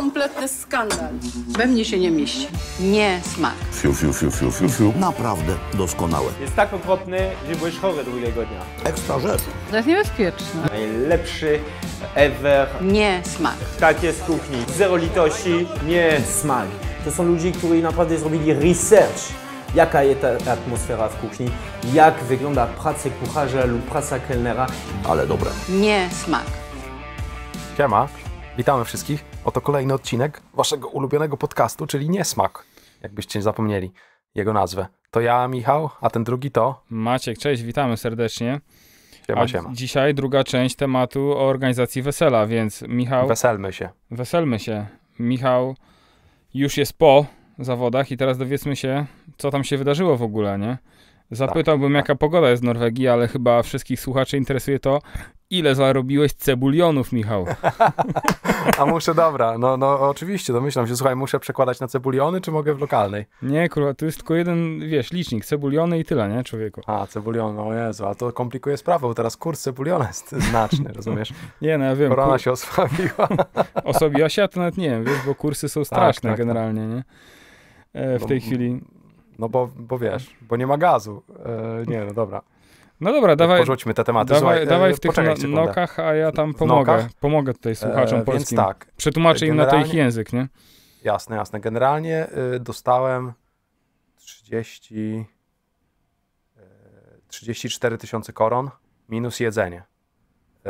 kompletny skandal. We mnie się nie mieści. Nie smak. Fiu, fiu, fiu, fiu, fiu, fiu. Naprawdę doskonałe. Jest tak okropny, że byłeś chory drugiego dnia. Ekstra rzecz. To jest niebezpieczne. Najlepszy ever. Nie smak. Takie w kuchni. Zero litości. Nie smak. To są ludzie, którzy naprawdę zrobili research jaka jest atmosfera w kuchni, jak wygląda praca kucharza lub praca kelnera. Ale dobre. Nie smak. Siema. Witamy wszystkich. Oto kolejny odcinek waszego ulubionego podcastu, czyli Niesmak. Jakbyście zapomnieli jego nazwę. To ja, Michał, a ten drugi to. Maciek, cześć, witamy serdecznie. Siema, siema. Dzisiaj druga część tematu o organizacji wesela, więc Michał. Weselmy się. Weselmy się. Michał już jest po zawodach i teraz dowiedzmy się, co tam się wydarzyło w ogóle, nie? Tak, Zapytałbym, tak, jaka pogoda jest w Norwegii, ale chyba wszystkich słuchaczy interesuje to, Ile zarobiłeś cebulionów, Michał? A muszę, dobra, no, no oczywiście, domyślam się, słuchaj, muszę przekładać na cebuliony, czy mogę w lokalnej? Nie, kurwa, tu jest tylko jeden, wiesz, licznik, cebuliony i tyle, nie, człowieku? A, cebuliony, o Jezu, a to komplikuje sprawę, bo teraz kurs cebuliona jest znaczny, rozumiesz? Nie, no ja wiem. Korona kur... się osłabiła. Osobiła się, a to nawet nie wiem, wiesz, bo kursy są tak, straszne tak, tak, generalnie, nie? E, w no, tej chwili. No bo, bo wiesz, bo nie ma gazu. E, nie, no dobra. No dobra, tak, dawaj. Porzućmy te tematy. Dawaj, Słuchaj, dawaj e, w tych no, nokach, a ja tam pomogę. Nokach. Pomogę tutaj e, słuchaczom e, polskim. Więc tak. Przetłumaczę im na to ich język, nie? Jasne, jasne. Generalnie y, dostałem 30... Y, 34 tysiące koron minus jedzenie. Y,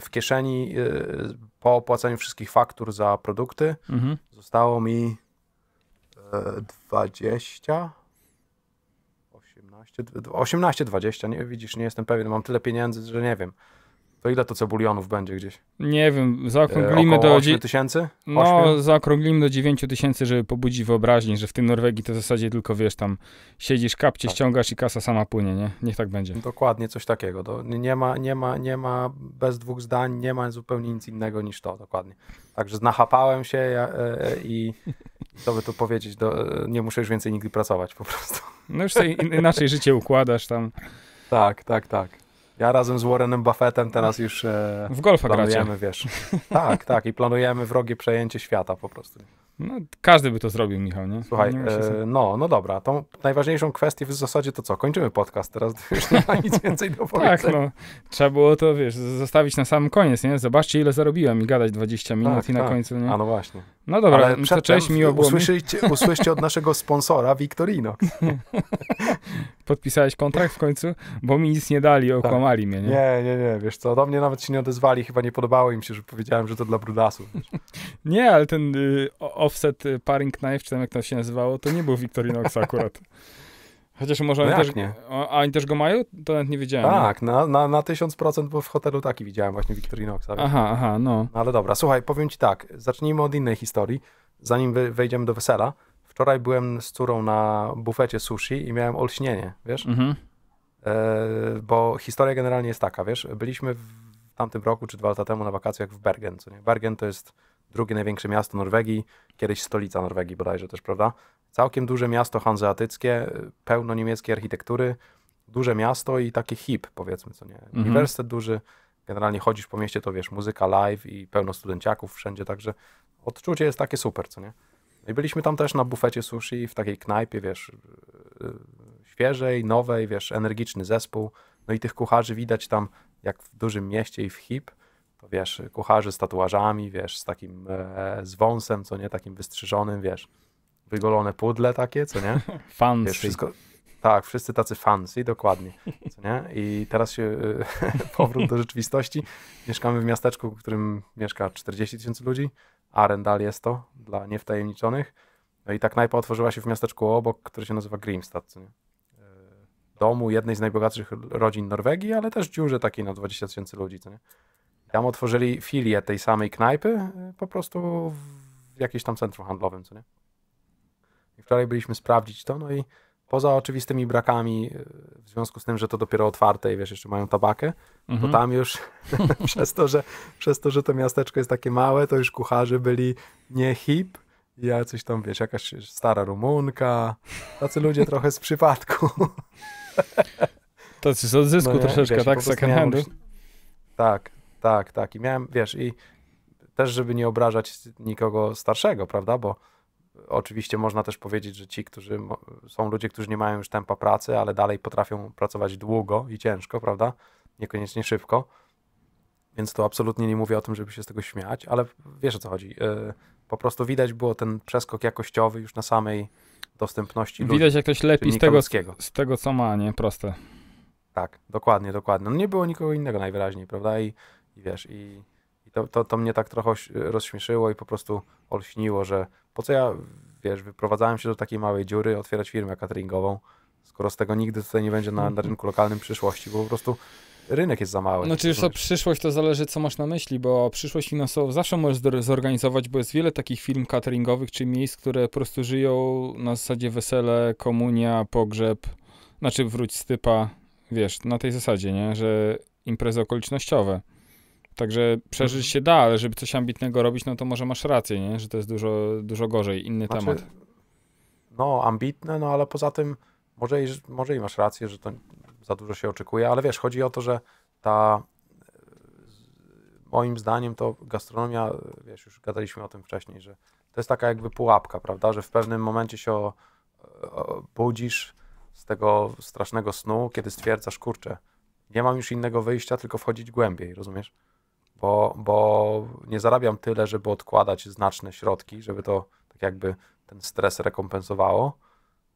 w kieszeni y, po opłaceniu wszystkich faktur za produkty mhm. zostało mi 20 20, 18, 20, nie widzisz, nie jestem pewien, mam tyle pieniędzy, że nie wiem. To ile to cebulionów będzie gdzieś? Nie wiem, zaokrąglimy e, do... 8 tysięcy? No, zaokrąglimy do 9 tysięcy, żeby pobudzić wyobraźnię, że w tym Norwegii to w zasadzie tylko, wiesz, tam siedzisz, kapcie tak. ściągasz i kasa sama płynie, nie? Niech tak będzie. Dokładnie, coś takiego. To nie, ma, nie, ma, nie ma, bez dwóch zdań, nie ma zupełnie nic innego niż to, dokładnie. Także nachapałem się ja, e, e, i... To by tu powiedzieć, do, e, nie muszę już więcej nigdy pracować po prostu. No już sobie inaczej życie układasz tam. Tak, tak, tak. Ja razem z Warrenem Buffettem teraz już e, w golfa planujemy, gracie. wiesz. Tak, tak i planujemy wrogie przejęcie świata po prostu. No, każdy by to zrobił, Michał, nie? Słuchaj, nie e, no, no dobra, tą najważniejszą kwestię w zasadzie to co? Kończymy podcast teraz, już nie ma nic więcej do tak, powiedzenia. Tak, no, trzeba było to, wiesz, zostawić na sam koniec, nie? Zobaczcie, ile zarobiłem i gadać 20 minut tak, i na tak. końcu, nie? A no właśnie. No dobra, Ale przedtem, cześć, miło było usłyszycie, mi. usłyszcie od naszego sponsora Victorinox. Podpisałeś kontrakt w końcu? Bo mi nic nie dali, tak. okłamali tak. mnie, nie? Nie, nie, nie, wiesz co, do mnie nawet się nie odezwali, chyba nie podobało im się, że powiedziałem, że to dla brudasów. nie, ale ten y, offset y, paring knife, czy tam jak to się nazywało, to nie był Victorinox akurat. Chociaż może no oni, też, nie. A, a oni też go mają? To nawet nie widziałem. Tak, nie? na, na, na 1000%, bo w hotelu taki widziałem właśnie Victorinoxa. Aha, aha, no. no. Ale dobra, słuchaj, powiem ci tak, zacznijmy od innej historii, zanim wejdziemy do wesela. Wczoraj byłem z córą na bufecie sushi i miałem olśnienie, wiesz? Mhm. E, bo historia generalnie jest taka, wiesz, byliśmy w tamtym roku czy dwa lata temu na wakacjach w Bergen, co nie? Bergen to jest drugie największe miasto Norwegii, kiedyś stolica Norwegii bodajże też, prawda? Całkiem duże miasto hanzeatyckie, pełno niemieckiej architektury, duże miasto i taki hip, powiedzmy, co nie. Mhm. Uniwersytet duży, generalnie chodzisz po mieście, to wiesz, muzyka live i pełno studenciaków wszędzie, także odczucie jest takie super, co nie? No I byliśmy tam też na bufecie sushi, w takiej knajpie, wiesz, y, y, świeżej, nowej, wiesz, energiczny zespół. No i tych kucharzy widać tam, jak w dużym mieście i w hip, to wiesz, kucharzy z tatuażami, wiesz, z takim e, z wąsem, co nie, takim wystrzyżonym, wiesz, wygolone pudle takie, co nie? fancy. Wiesz, wszystko, tak, wszyscy tacy fancy, dokładnie, co nie? I teraz się e, powrót do rzeczywistości. Mieszkamy w miasteczku, w którym mieszka 40 tysięcy ludzi, a rendal jest to, dla niewtajemniczonych. No i tak knajpa otworzyła się w miasteczku obok, które się nazywa Grimstad, co nie? E, domu jednej z najbogatszych rodzin Norwegii, ale też dziurze takiej na 20 tysięcy ludzi, co nie? Tam otworzyli filię tej samej knajpy, po prostu w jakimś tam centrum handlowym, co nie? I wczoraj byliśmy sprawdzić to, no i poza oczywistymi brakami, e, w związku z tym, że to dopiero otwarte i wiesz, jeszcze mają tabakę, mhm. to tam już przez, to, że, przez to, że to miasteczko jest takie małe, to już kucharze byli nie hip, ja coś tam, wiesz, jakaś stara Rumunka, tacy ludzie trochę z przypadku. Tacy z odzysku no nie, troszeczkę, wiesz, tak, second handu. Tak, tak, tak. I miałem, wiesz, i też, żeby nie obrażać nikogo starszego, prawda? Bo oczywiście można też powiedzieć, że ci, którzy są ludzie, którzy nie mają już tempa pracy, ale dalej potrafią pracować długo i ciężko, prawda? Niekoniecznie szybko. Więc to absolutnie nie mówię o tym, żeby się z tego śmiać, ale wiesz o co chodzi. Y, po prostu widać było ten przeskok jakościowy już na samej dostępności. Ludzi, widać, jak ktoś lepiej z tego, z tego, co ma, nie? Proste. Tak, dokładnie, dokładnie. No nie było nikogo innego najwyraźniej, prawda? I, i wiesz, i, i to, to, to mnie tak trochę rozśmieszyło i po prostu olśniło, że po co ja, wiesz, wyprowadzałem się do takiej małej dziury, otwierać firmę cateringową, skoro z tego nigdy tutaj nie będzie na, na mhm. rynku lokalnym przyszłości, bo po prostu rynek jest za mały. Znaczy, już to przyszłość to zależy, co masz na myśli, bo przyszłość finansową zawsze możesz zorganizować, bo jest wiele takich firm cateringowych czy miejsc, które po prostu żyją na zasadzie wesele, komunia, pogrzeb, znaczy wróć z typa, wiesz, na tej zasadzie, nie, że imprezy okolicznościowe. Także przeżyć mhm. się da, ale żeby coś ambitnego robić, no to może masz rację, nie? że to jest dużo, dużo gorzej, inny znaczy, temat. No, ambitne, no ale poza tym może i, może i masz rację, że to za dużo się oczekuje, ale wiesz, chodzi o to, że ta moim zdaniem to gastronomia, wiesz, już gadaliśmy o tym wcześniej, że to jest taka jakby pułapka, prawda, że w pewnym momencie się o, o, budzisz z tego strasznego snu, kiedy stwierdzasz, kurczę, nie mam już innego wyjścia, tylko wchodzić głębiej, rozumiesz? bo, bo nie zarabiam tyle, żeby odkładać znaczne środki, żeby to tak jakby ten stres rekompensowało.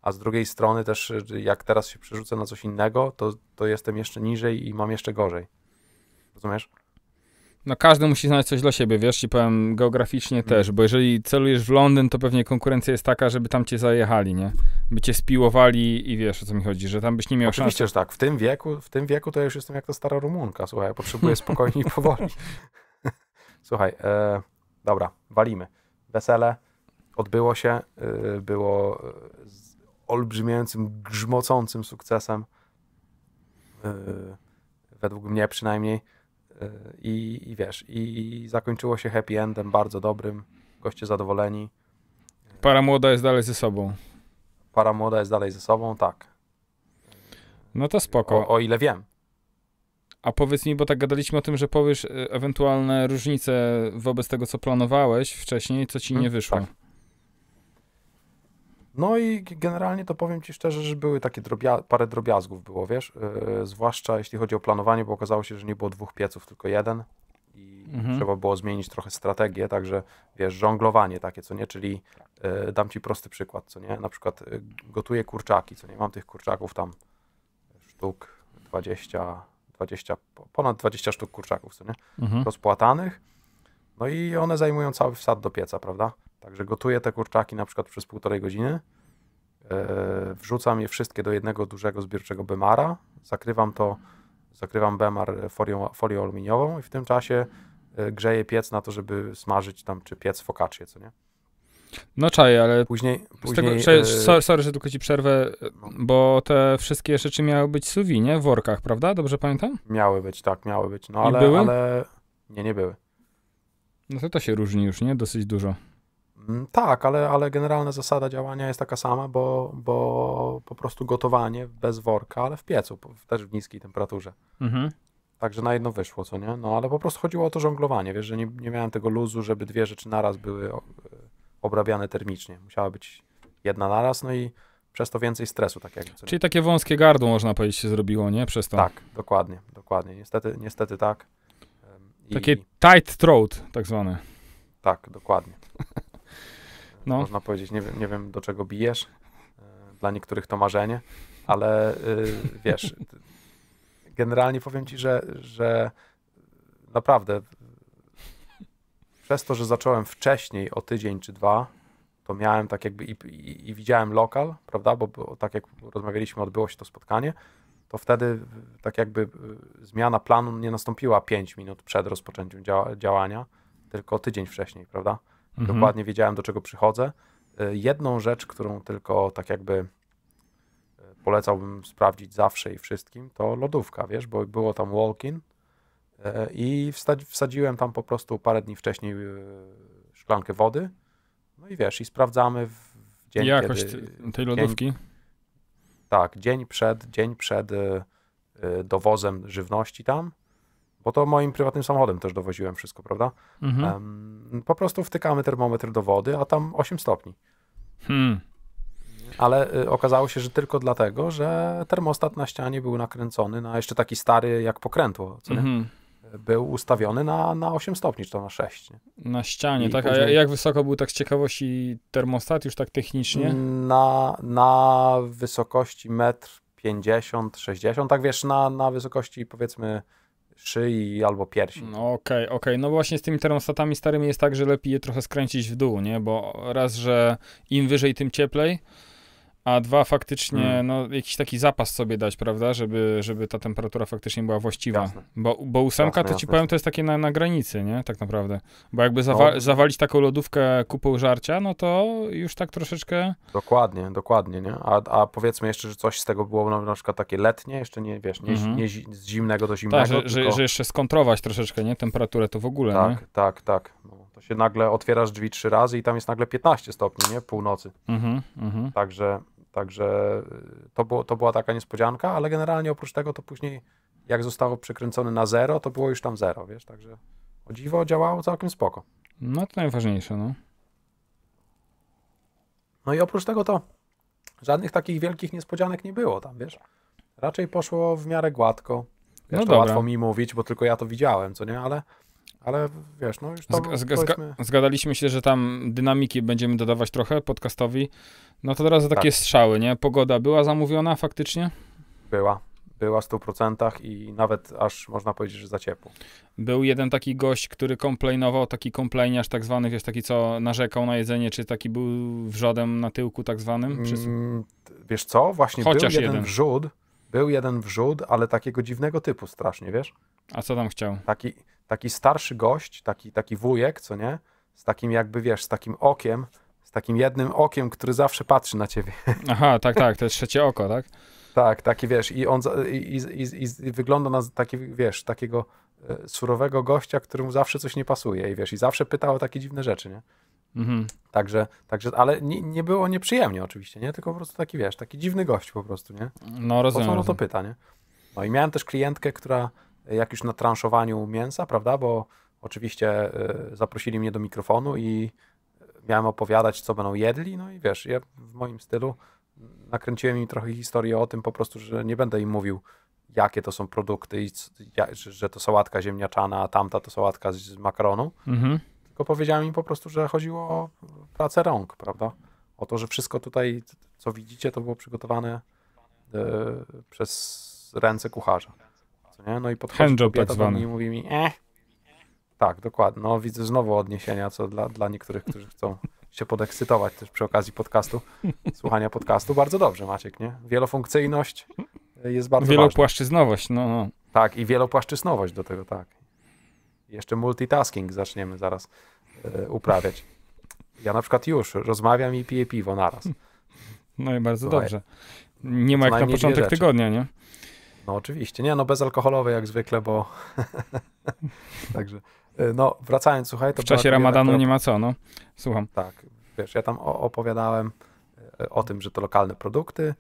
A z drugiej strony też, jak teraz się przerzucę na coś innego, to, to jestem jeszcze niżej i mam jeszcze gorzej. Rozumiesz? No każdy musi znaleźć coś dla siebie, wiesz, ci powiem geograficznie mhm. też, bo jeżeli celujesz w Londyn, to pewnie konkurencja jest taka, żeby tam cię zajechali, nie? By cię spiłowali i wiesz, o co mi chodzi, że tam byś nie miał Oczywiście, Oczywiście, że tak. W tym wieku, w tym wieku to ja już jestem jak ta stara Rumunka, słuchaj, potrzebuję spokojnie i powoli. słuchaj, e, dobra, walimy. Wesele odbyło się, e, było e, z olbrzymiającym, grzmocącym sukcesem, e, według mnie przynajmniej. E, I, I wiesz, i zakończyło się happy endem bardzo dobrym, goście zadowoleni. Para młoda jest dalej ze sobą. Para młoda jest dalej ze sobą, tak. No to spoko. O, o ile wiem. A powiedz mi, bo tak gadaliśmy o tym, że powiesz e, ewentualne różnice wobec tego, co planowałeś wcześniej, co ci nie mhm, wyszło. Tak. No i generalnie to powiem Ci szczerze, że były takie drobia parę drobiazgów było, wiesz, yy, zwłaszcza jeśli chodzi o planowanie, bo okazało się, że nie było dwóch pieców, tylko jeden i mhm. trzeba było zmienić trochę strategię, także wiesz, żonglowanie takie, co nie, czyli yy, dam Ci prosty przykład, co nie, na przykład yy, gotuję kurczaki, co nie, mam tych kurczaków tam sztuk 20, 20 ponad 20 sztuk kurczaków, co nie, mhm. rozpłatanych, no i one zajmują cały wsad do pieca, prawda? Także gotuję te kurczaki na przykład przez półtorej godziny, e, wrzucam je wszystkie do jednego dużego zbiorczego bemara, zakrywam to, zakrywam bemar folią, folią aluminiową i w tym czasie e, grzeję piec na to, żeby smażyć tam, czy piec focaccie, co nie? No czaj, ale później... później tego, sorry, sorry, że tylko ci przerwę, bo te wszystkie rzeczy miały być suwi, nie? W workach, prawda? Dobrze pamiętam? Miały być, tak, miały być. No ale... były? ale... Nie, nie były. No to to się różni już, nie? Dosyć dużo. Mm, tak, ale, ale generalna zasada działania jest taka sama, bo, bo po prostu gotowanie bez worka, ale w piecu, też w niskiej temperaturze. Mhm. Także na jedno wyszło, co nie? No ale po prostu chodziło o to żonglowanie, wiesz, że nie, nie miałem tego luzu, żeby dwie rzeczy naraz były e, obrabiane termicznie. Musiała być jedna naraz, no i przez to więcej stresu. Tak jak Czyli takie wąskie gardło, można powiedzieć, się zrobiło, nie? Przez to. Tak, dokładnie, dokładnie. Niestety, niestety tak. I... Takie tight throat, tak zwane. Tak, dokładnie. no. można powiedzieć. Nie, nie wiem, do czego bijesz. E, dla niektórych to marzenie, ale e, wiesz, generalnie powiem ci, że, że naprawdę przez to, że zacząłem wcześniej o tydzień czy dwa, to miałem tak jakby i, i, i widziałem lokal, prawda, bo, bo, tak jak rozmawialiśmy, odbyło się to spotkanie, to wtedy tak jakby e, zmiana planu nie nastąpiła 5 minut przed rozpoczęciem działa działania, tylko tydzień wcześniej, prawda? Mhm. Dokładnie wiedziałem, do czego przychodzę. E, jedną rzecz, którą tylko tak jakby e, polecałbym sprawdzić zawsze i wszystkim, to lodówka, wiesz, bo było tam walk-in e, i wsadziłem tam po prostu parę dni wcześniej szklankę wody, no i wiesz, i sprawdzamy w dzień, Jakość kiedy, tej lodówki? Dzień, tak, dzień przed, dzień przed dowozem żywności tam, bo to moim prywatnym samochodem też dowoziłem wszystko, prawda? Mhm. Um, po prostu wtykamy termometr do wody, a tam 8 stopni. Hmm. Ale y, okazało się, że tylko dlatego, że termostat na ścianie był nakręcony na jeszcze taki stary jak pokrętło, co mhm. był ustawiony na, na 8 stopni, czy to na 6. Nie? Na ścianie, I tak? Później... A jak wysoko był tak z ciekawości termostat już tak technicznie? Na, na wysokości metr 50, 60, tak wiesz, na, na wysokości powiedzmy szyi albo piersi. No okej, okay, okay, No właśnie z tymi termostatami starymi jest tak, że lepiej je trochę skręcić w dół, nie? Bo raz, że im wyżej, tym cieplej a dwa faktycznie, hmm. no, jakiś taki zapas sobie dać, prawda, żeby, żeby ta temperatura faktycznie była właściwa. Jasne. Bo, bo ósemka, jasne, to ci jasne. powiem, to jest takie na, na granicy, nie, tak naprawdę. Bo jakby zawa no. zawalić taką lodówkę kupą żarcia, no to już tak troszeczkę... Dokładnie, dokładnie, nie? A, a powiedzmy jeszcze, że coś z tego było no, na przykład takie letnie, jeszcze nie, wiesz, nie, mhm. nie zi z zimnego do tak, zimnego, tak, że, tylko... że, że, jeszcze skontrować troszeczkę, nie, temperaturę to w ogóle, Tak, nie? tak, tak. No to się nagle otwierasz drzwi trzy razy i tam jest nagle 15 stopni, nie? Północy. Mhm, mhm. Także, także y, to, było, to była taka niespodzianka, ale generalnie oprócz tego to później jak zostało przekręcony na zero, to było już tam zero, wiesz, także o dziwo działało całkiem spoko. No to najważniejsze, no. No i oprócz tego to żadnych takich wielkich niespodzianek nie było tam, wiesz. Raczej poszło w miarę gładko. Wiesz, no to dobra. łatwo mi mówić, bo tylko ja to widziałem, co nie, ale ale wiesz, no już to zg powiedzmy... Zgadaliśmy się, że tam dynamiki będziemy dodawać trochę podcastowi. No to teraz takie tak. strzały, nie? Pogoda była zamówiona faktycznie? Była. Była w 100% i nawet aż można powiedzieć, że za ciepło. Był jeden taki gość, który komplainował, taki komplejniarz tak zwany, wiesz, taki co narzekał na jedzenie, czy taki był wrzodem na tyłku tak zwanym? Mm, wiesz co, właśnie Chociaż był jeden, jeden wrzód, był jeden wrzód, ale takiego dziwnego typu strasznie, wiesz? A co tam chciał? Taki, taki starszy gość, taki, taki wujek, co nie? Z takim jakby, wiesz, z takim okiem, z takim jednym okiem, który zawsze patrzy na ciebie. Aha, tak, tak, to jest trzecie oko, tak? tak, taki, wiesz, i on i, i, i, i wygląda na taki, wiesz, takiego e, surowego gościa, któremu zawsze coś nie pasuje i wiesz, i zawsze pyta o takie dziwne rzeczy, nie? Mhm. Także, także, ale nie, nie było nieprzyjemnie oczywiście, nie? Tylko po prostu taki, wiesz, taki dziwny gość po prostu, nie? No rozumiem. Po co ono to pyta, nie? No i miałem też klientkę, która jak już na transzowaniu mięsa, prawda? Bo oczywiście y, zaprosili mnie do mikrofonu i miałem opowiadać, co będą jedli, no i wiesz, ja w moim stylu nakręciłem im trochę historię o tym po prostu, że nie będę im mówił, jakie to są produkty i że to sałatka ziemniaczana, a tamta to sałatka z makaronu, mhm. tylko powiedziałem im po prostu, że chodziło o pracę rąk, prawda? O to, że wszystko tutaj, co widzicie, to było przygotowane y, przez ręce kucharza seksu, nie? No i podchodzi kobieta tak zwany. i mówi mi, eh. Tak, dokładnie. No widzę znowu odniesienia, co dla, dla niektórych, którzy chcą się podekscytować też przy okazji podcastu, słuchania podcastu. Bardzo dobrze, Maciek, nie? Wielofunkcyjność e, jest bardzo Wielopłaszczyznowość, ważna. No, no. Tak, i wielopłaszczyznowość do tego, tak. Jeszcze multitasking zaczniemy zaraz e, uprawiać. Ja na przykład już rozmawiam i piję piwo naraz. No i bardzo Słuchaj, dobrze. Nie ma jak na początek tygodnia, nie? no oczywiście. Nie, no bezalkoholowe jak zwykle, bo także, y, no wracając, słuchaj. To w czasie ramadanu nie ma co, no. Słucham. Tak, wiesz, ja tam opowiadałem y, o tym, że to lokalne produkty,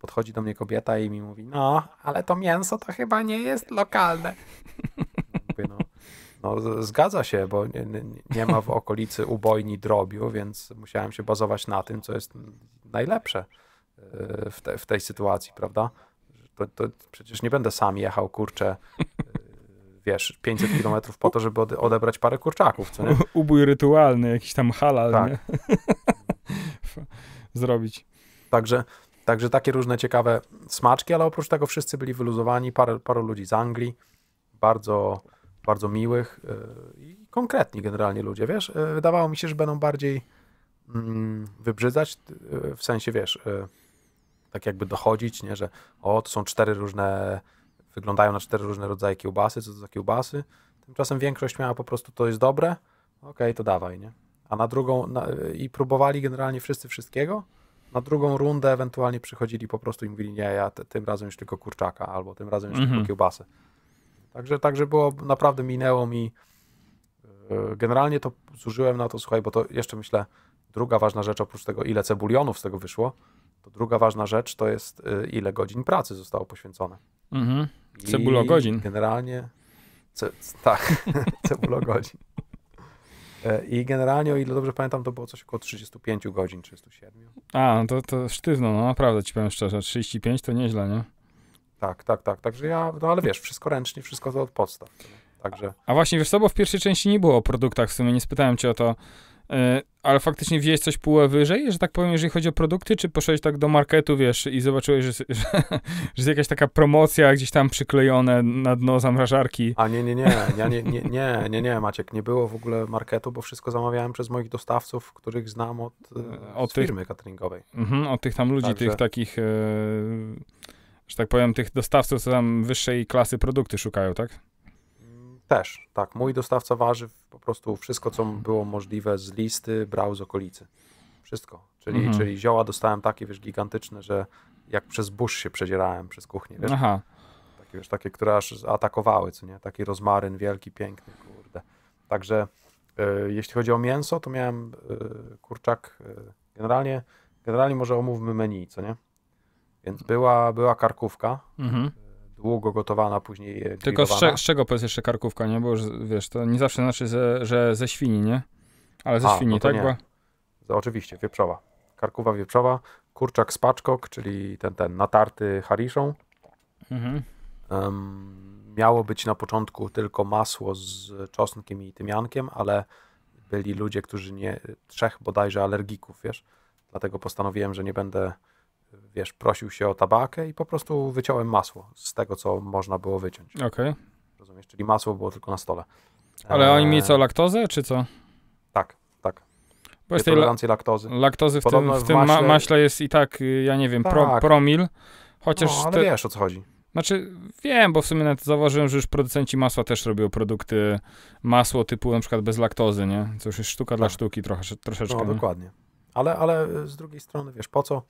podchodzi do mnie kobieta i mi mówi, no, ale to mięso to chyba nie jest lokalne. Mówię, no, no, zgadza się, bo nie, nie, nie, ma w okolicy ubojni drobiu, więc musiałem się bazować na tym, co jest najlepsze y, w, te, w tej sytuacji, prawda? to, to przecież nie będę sam jechał, kurczę, e, wiesz, 500 kilometrów po to, żeby odebrać parę kurczaków, co nie? Ubój rytualny, jakiś tam halal, tak. Zrobić. Także, także takie różne ciekawe smaczki, ale oprócz tego wszyscy byli wyluzowani, parę, paru ludzi z Anglii, bardzo, bardzo miłych e, i konkretni generalnie ludzie, wiesz? E, wydawało mi się, że będą bardziej mm, wybrzydzać, w sensie, wiesz tak jakby dochodzić, nie, że o, to są cztery różne, wyglądają na cztery różne rodzaje kiełbasy, co to za kiełbasy. Tymczasem większość miała po prostu to jest dobre, okej, okay, to dawaj, nie. A na drugą, na, i próbowali generalnie wszyscy wszystkiego, na drugą rundę ewentualnie przychodzili po prostu i mówili, nie, ja te, tym razem już tylko kurczaka, albo tym razem już mm -hmm. tylko mhm. kiełbasę. Także, także było, naprawdę minęło mi, e, generalnie to zużyłem na to, słuchaj, bo to jeszcze myślę, druga ważna rzecz oprócz tego, ile cebulionów z tego wyszło, to druga ważna rzecz to jest, y, ile godzin pracy zostało poświęcone. Mhm. Cebulo godzin. Generalnie. Ce, tak, cebulo godzin. E, I generalnie, o ile dobrze pamiętam, to było coś około 35 godzin, 37. A, no to, to sztywno, no naprawdę ci powiem szczerze. 35 to nieźle, nie? Tak, tak, tak. Także ja, no ale wiesz, wszystko ręcznie, wszystko to od podstaw. Także... A właśnie, wiesz co, bo w pierwszej części nie było o produktach, w sumie nie spytałem cię o to, E, ale faktycznie wziąłeś coś półę wyżej, że tak powiem, jeżeli chodzi o produkty, czy poszedłeś tak do marketu, wiesz, i zobaczyłeś, że, że, że jest jakaś taka promocja gdzieś tam przyklejone na dno zamrażarki? A nie, nie, nie, ja nie, nie, nie, nie, nie, Maciek, nie było w ogóle marketu, bo wszystko zamawiałem przez moich dostawców, których znam od, e, e, od tych, firmy cateringowej. Mhm, od tych tam ludzi, Także... tych takich, e, że tak powiem, tych dostawców, co tam wyższej klasy produkty szukają, tak? Też, tak. Mój dostawca warzyw, po prostu wszystko, co było możliwe z listy, brał z okolicy. Wszystko. Czyli, mhm. czyli zioła dostałem takie, wiesz, gigantyczne, że jak przez burz się przedzierałem przez kuchnię, wiesz. Aha. Takie, wiesz, takie, które aż atakowały, co nie? Taki rozmaryn wielki, piękny, kurde. Także e, jeśli chodzi o mięso, to miałem e, kurczak e, generalnie, generalnie może omówmy menu, co nie? Więc była, była karkówka, mhm długo gotowana, później grillowana. Tylko z, cze, z czego powiedz jeszcze karkówka, nie? Bo już, wiesz, to nie zawsze znaczy, ze, że ze świni, nie? Ale ze A, świni, no tak? Nie. Bo... Oczywiście, wieprzowa. Karkuwa wieprzowa, kurczak z paczkok, czyli ten, ten natarty hariszą. Mhm. Um, miało być na początku tylko masło z czosnkiem i tymiankiem, ale byli ludzie, którzy nie, trzech bodajże alergików, wiesz? Dlatego postanowiłem, że nie będę wiesz, prosił się o tabakę i po prostu wyciąłem masło z tego, co można było wyciąć. Okej. Okay. Rozumiesz? Czyli masło było tylko na stole. Ale oni mieli e, co, laktozę, czy co? Tak, tak. Bo jest tolerancji laktozy. Laktozy w Podobno tym, w tym maśle... Ma maśle... jest i tak, y, ja nie wiem, tak. pro, promil. Chociaż no, ale te... wiesz, o co chodzi. Znaczy, wiem, bo w sumie nawet zauważyłem, że już producenci masła też robią produkty masło typu na przykład bez laktozy, nie? Co już jest sztuka tak. dla sztuki trochę, no, troszeczkę. No, dokładnie. Ale, ale z drugiej strony, wiesz, po co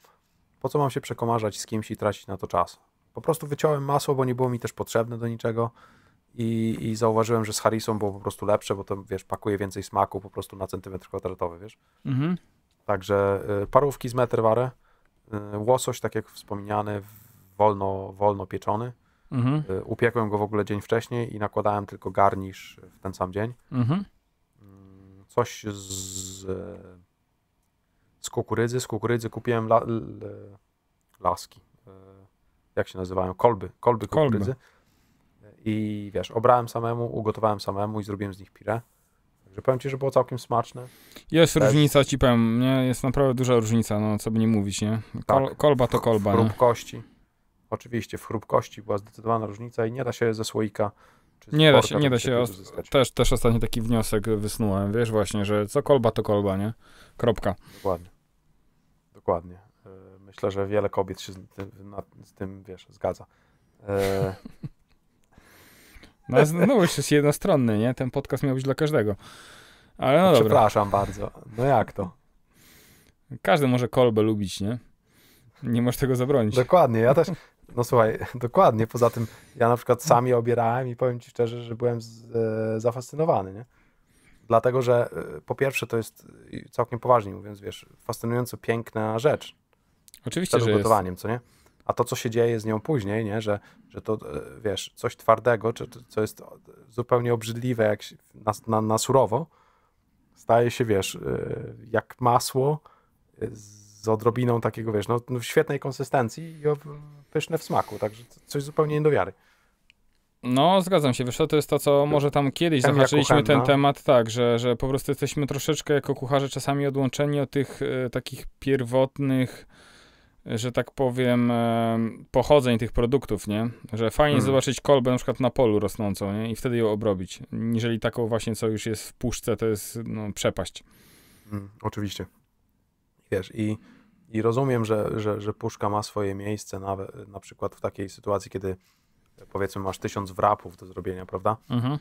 po co mam się przekomarzać z kimś i tracić na to czas? Po prostu wyciąłem masło, bo nie było mi też potrzebne do niczego. I, i zauważyłem, że z Harrisą było po prostu lepsze, bo to wiesz, pakuje więcej smaku po prostu na centymetr kwadratowy, wiesz. Mhm. Także y, parówki z metr ware, y, łosoś, tak jak wspomniany, wolno, wolno pieczony. Mhm. Y, upiekłem go w ogóle dzień wcześniej i nakładałem tylko garnisz w ten sam dzień. Mhm. Mm, coś z kukurydzy. Z kukurydzy kupiłem la, l, e, laski. E, jak się nazywają? Kolby. Kolby kukurydzy. Kolby. E, I wiesz, obrałem samemu, ugotowałem samemu i zrobiłem z nich pirę. Także powiem ci, że było całkiem smaczne. Jest Też. różnica, ci powiem, nie? Jest naprawdę duża różnica, no co by nie mówić, nie? Kol, tak. Kolba to kolba. W chrupkości. Oczywiście, w chrupkości była zdecydowana różnica i nie da się ze słoika nie da się, nie da się. Też, też ostatnio taki wniosek wysnułem, wiesz właśnie, że co kolba to kolba, nie? Kropka. Dokładnie. Dokładnie. E, myślę, że wiele kobiet się z tym, z tym wiesz, zgadza. E, no, znowu już jest jednostronny, nie? Ten podcast miał być dla każdego. Ale no, no dobra. Przepraszam bardzo. No jak to? Każdy może kolbę lubić, nie? Nie możesz tego zabronić. Dokładnie, ja też. No słuchaj, dokładnie. Poza tym ja na przykład sami obierałem i powiem ci szczerze, że byłem z, e, zafascynowany, nie? Dlatego, że y, po pierwsze to jest y, całkiem poważnie mówiąc, wiesz, fascynująco piękna rzecz. Oczywiście, że gotowaniem, co nie? A to, co się dzieje z nią później, nie? Że, że to, y, wiesz, coś twardego, czy, co jest zupełnie obrzydliwe jak na, na, na surowo, staje się, wiesz, jak masło z odrobiną takiego, wiesz, no, no w świetnej konsystencji i pyszne w smaku, także coś zupełnie niedowiary. No, zgadzam się. Wiesz, to jest to, co może tam kiedyś Chemia zahaczyliśmy ten no. temat, tak, że, że po prostu jesteśmy troszeczkę jako kucharze czasami odłączeni od tych e, takich pierwotnych, że tak powiem, e, pochodzeń tych produktów, nie? Że fajnie hmm. zobaczyć kolbę na przykład na polu rosnącą, nie? I wtedy ją obrobić. Niżeli taką właśnie, co już jest w puszce, to jest no, przepaść. Hmm, oczywiście. Wiesz, i, i rozumiem, że, że, że puszka ma swoje miejsce na, na przykład w takiej sytuacji, kiedy powiedzmy masz tysiąc wrapów do zrobienia, prawda? Mhm.